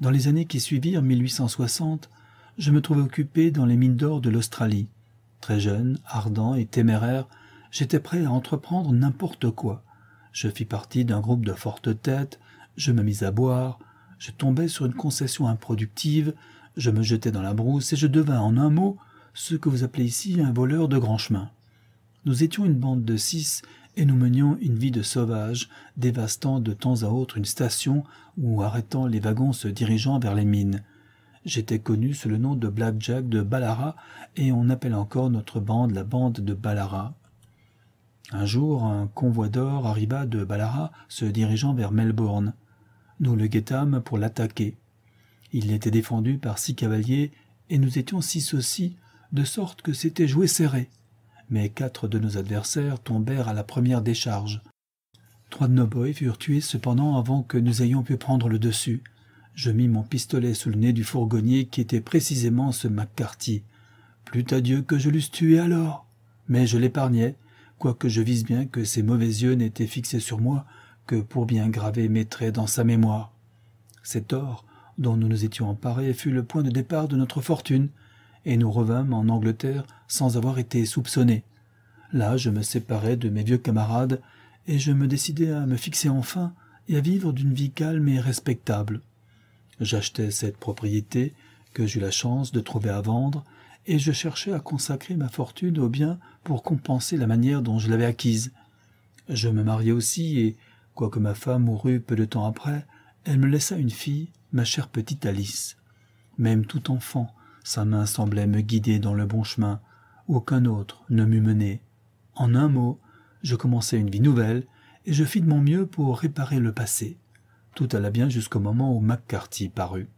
Dans les années qui suivirent 1860, je me trouvais occupé dans les mines d'or de l'Australie. Très jeune, ardent et téméraire, j'étais prêt à entreprendre n'importe quoi. Je fis partie d'un groupe de fortes têtes, je me mis à boire, je tombais sur une concession improductive, je me jetai dans la brousse et je devins en un mot ce que vous appelez ici un voleur de grand chemin. Nous étions une bande de six et nous menions une vie de sauvages, dévastant de temps à autre une station ou arrêtant les wagons se dirigeant vers les mines. J'étais connu sous le nom de Black Jack de Ballara, et on appelle encore notre bande la bande de Ballara. Un jour, un convoi d'or arriva de Ballara, se dirigeant vers Melbourne. Nous le guettâmes pour l'attaquer. Il était défendu par six cavaliers, et nous étions six aussi, de sorte que c'était joué serré mais quatre de nos adversaires tombèrent à la première décharge. Trois de nos boys furent tués cependant avant que nous ayons pu prendre le dessus. Je mis mon pistolet sous le nez du fourgonnier qui était précisément ce McCarthy. Plût à Dieu que je l'eusse tué alors. Mais je l'épargnai, quoique je visse bien que ses mauvais yeux n'étaient fixés sur moi que pour bien graver mes traits dans sa mémoire. Cet or, dont nous nous étions emparés, fut le point de départ de notre fortune, et nous revînmes en Angleterre sans avoir été soupçonné. Là, je me séparais de mes vieux camarades et je me décidai à me fixer enfin et à vivre d'une vie calme et respectable. J'achetai cette propriété que j'eus la chance de trouver à vendre et je cherchais à consacrer ma fortune au bien pour compenser la manière dont je l'avais acquise. Je me mariai aussi et, quoique ma femme mourût peu de temps après, elle me laissa une fille, ma chère petite Alice. Même tout enfant, sa main semblait me guider dans le bon chemin, aucun autre ne m'eût mené. En un mot, je commençai une vie nouvelle, et je fis de mon mieux pour réparer le passé. Tout alla bien jusqu'au moment où McCarthy parut.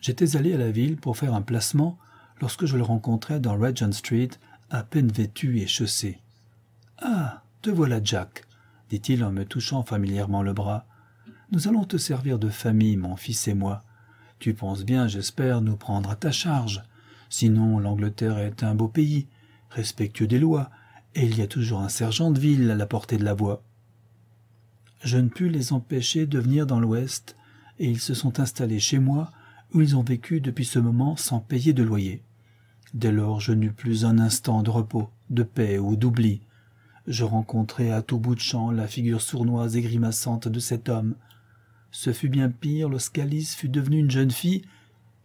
J'étais allé à la ville pour faire un placement lorsque je le rencontrai dans Regent Street, à peine vêtu et chaussé. Ah, te voilà, Jack, dit-il en me touchant familièrement le bras. Nous allons te servir de famille, mon fils et moi. Tu penses bien, j'espère, nous prendre à ta charge. Sinon, l'Angleterre est un beau pays, respectueux des lois, et il y a toujours un sergent de ville à la portée de la voie. Je ne pus les empêcher de venir dans l'Ouest, et ils se sont installés chez moi, où ils ont vécu depuis ce moment sans payer de loyer. Dès lors, je n'eus plus un instant de repos, de paix ou d'oubli. Je rencontrai à tout bout de champ la figure sournoise et grimaçante de cet homme. Ce fut bien pire lorsqu'Alice fut devenue une jeune fille,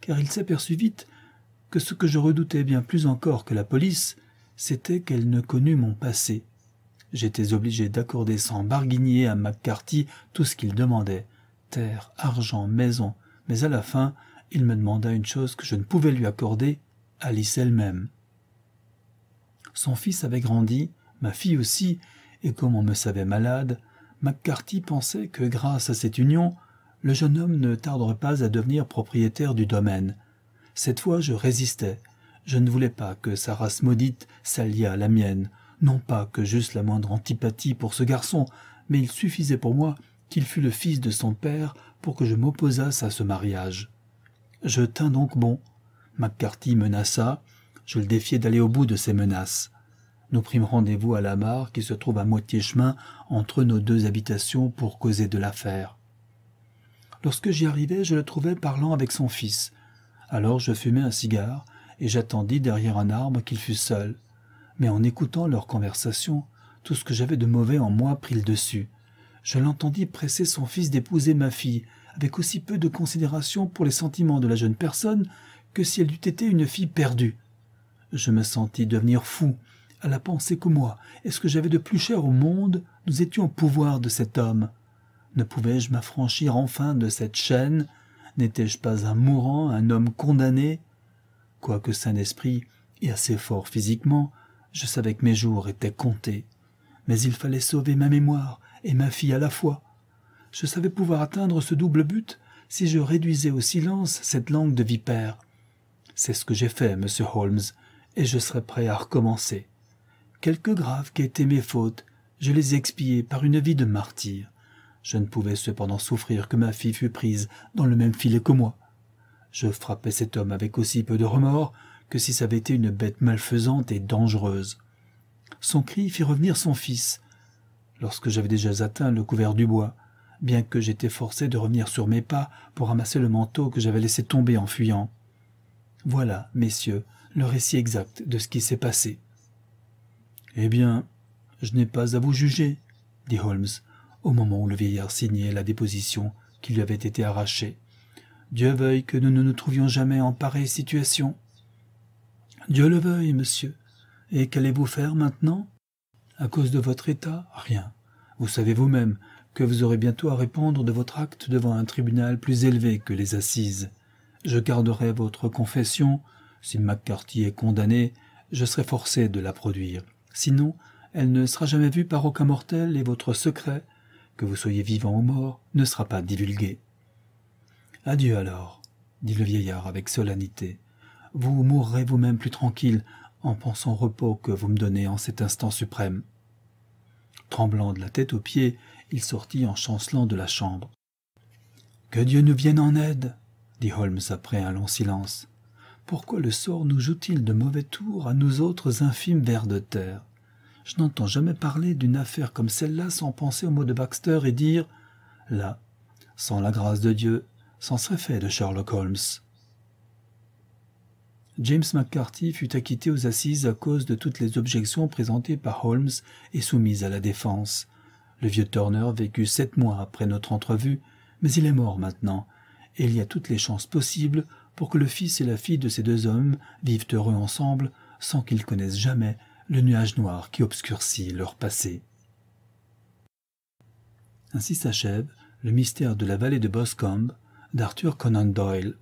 car il s'aperçut vite que ce que je redoutais bien plus encore que la police, c'était qu'elle ne connût mon passé. J'étais obligé d'accorder sans barguigner à McCarthy tout ce qu'il demandait terre, argent, maison, mais à la fin, il me demanda une chose que je ne pouvais lui accorder, Alice elle-même. Son fils avait grandi, ma fille aussi, et comme on me savait malade, McCarthy pensait que grâce à cette union, le jeune homme ne tarderait pas à devenir propriétaire du domaine. Cette fois, je résistais. Je ne voulais pas que sa race maudite s'alliât à la mienne. Non pas que j'eusse la moindre antipathie pour ce garçon, mais il suffisait pour moi qu'il fût le fils de son père pour que je m'opposasse à ce mariage. Je tins donc bon. McCarthy menaça. Je le défiais d'aller au bout de ses menaces. Nous prîmes rendez-vous à la mare qui se trouve à moitié chemin entre nos deux habitations pour causer de l'affaire. Lorsque j'y arrivai, je le trouvai parlant avec son fils. Alors je fumai un cigare et j'attendis derrière un arbre qu'il fût seul. Mais en écoutant leur conversation, tout ce que j'avais de mauvais en moi prit le dessus. Je l'entendis presser son fils d'épouser ma fille, avec aussi peu de considération pour les sentiments de la jeune personne que si elle eût été une fille perdue. Je me sentis devenir fou à la pensée que moi, et ce que j'avais de plus cher au monde, nous étions au pouvoir de cet homme. Ne pouvais-je m'affranchir enfin de cette chaîne N'étais-je pas un mourant, un homme condamné Quoique saint esprit et assez fort physiquement, je savais que mes jours étaient comptés. Mais il fallait sauver ma mémoire et ma fille à la fois. Je savais pouvoir atteindre ce double but si je réduisais au silence cette langue de vipère. C'est ce que j'ai fait, monsieur Holmes, et je serais prêt à recommencer. Quelque graves qu'aient été mes fautes, je les expiées par une vie de martyr. Je ne pouvais cependant souffrir que ma fille fût prise dans le même filet que moi. Je frappai cet homme avec aussi peu de remords que si ça avait été une bête malfaisante et dangereuse. Son cri fit revenir son fils. Lorsque j'avais déjà atteint le couvert du bois, bien que j'étais forcé de revenir sur mes pas pour ramasser le manteau que j'avais laissé tomber en fuyant. Voilà, messieurs, le récit exact de ce qui s'est passé. Eh bien, je n'ai pas à vous juger, dit Holmes, au moment où le vieillard signait la déposition qui lui avait été arrachée. Dieu veuille que nous ne nous trouvions jamais en pareille situation. Dieu le veuille, monsieur. Et qu'allez-vous faire maintenant À cause de votre état Rien. Vous savez vous-même que vous aurez bientôt à répondre de votre acte devant un tribunal plus élevé que les assises. Je garderai votre confession. Si McCarthy est condamné, je serai forcé de la produire. Sinon, elle ne sera jamais vue par aucun mortel et votre secret que vous soyez vivant ou mort, ne sera pas divulgué. Adieu alors, dit le vieillard avec solennité. Vous mourrez vous-même plus tranquille en pensant au repos que vous me donnez en cet instant suprême. Tremblant de la tête aux pieds, il sortit en chancelant de la chambre. Que Dieu nous vienne en aide, dit Holmes après un long silence. Pourquoi le sort nous joue-t-il de mauvais tours à nous autres infimes vers de terre je n'entends jamais parler d'une affaire comme celle-là sans penser aux mots de Baxter et dire Là, sans la grâce de Dieu, s'en serait fait de Sherlock Holmes. James McCarthy fut acquitté aux assises à cause de toutes les objections présentées par Holmes et soumises à la défense. Le vieux Turner vécut sept mois après notre entrevue, mais il est mort maintenant, et il y a toutes les chances possibles pour que le fils et la fille de ces deux hommes vivent heureux ensemble sans qu'ils connaissent jamais le nuage noir qui obscurcit leur passé. Ainsi s'achève le mystère de la vallée de Boscombe d'Arthur Conan Doyle,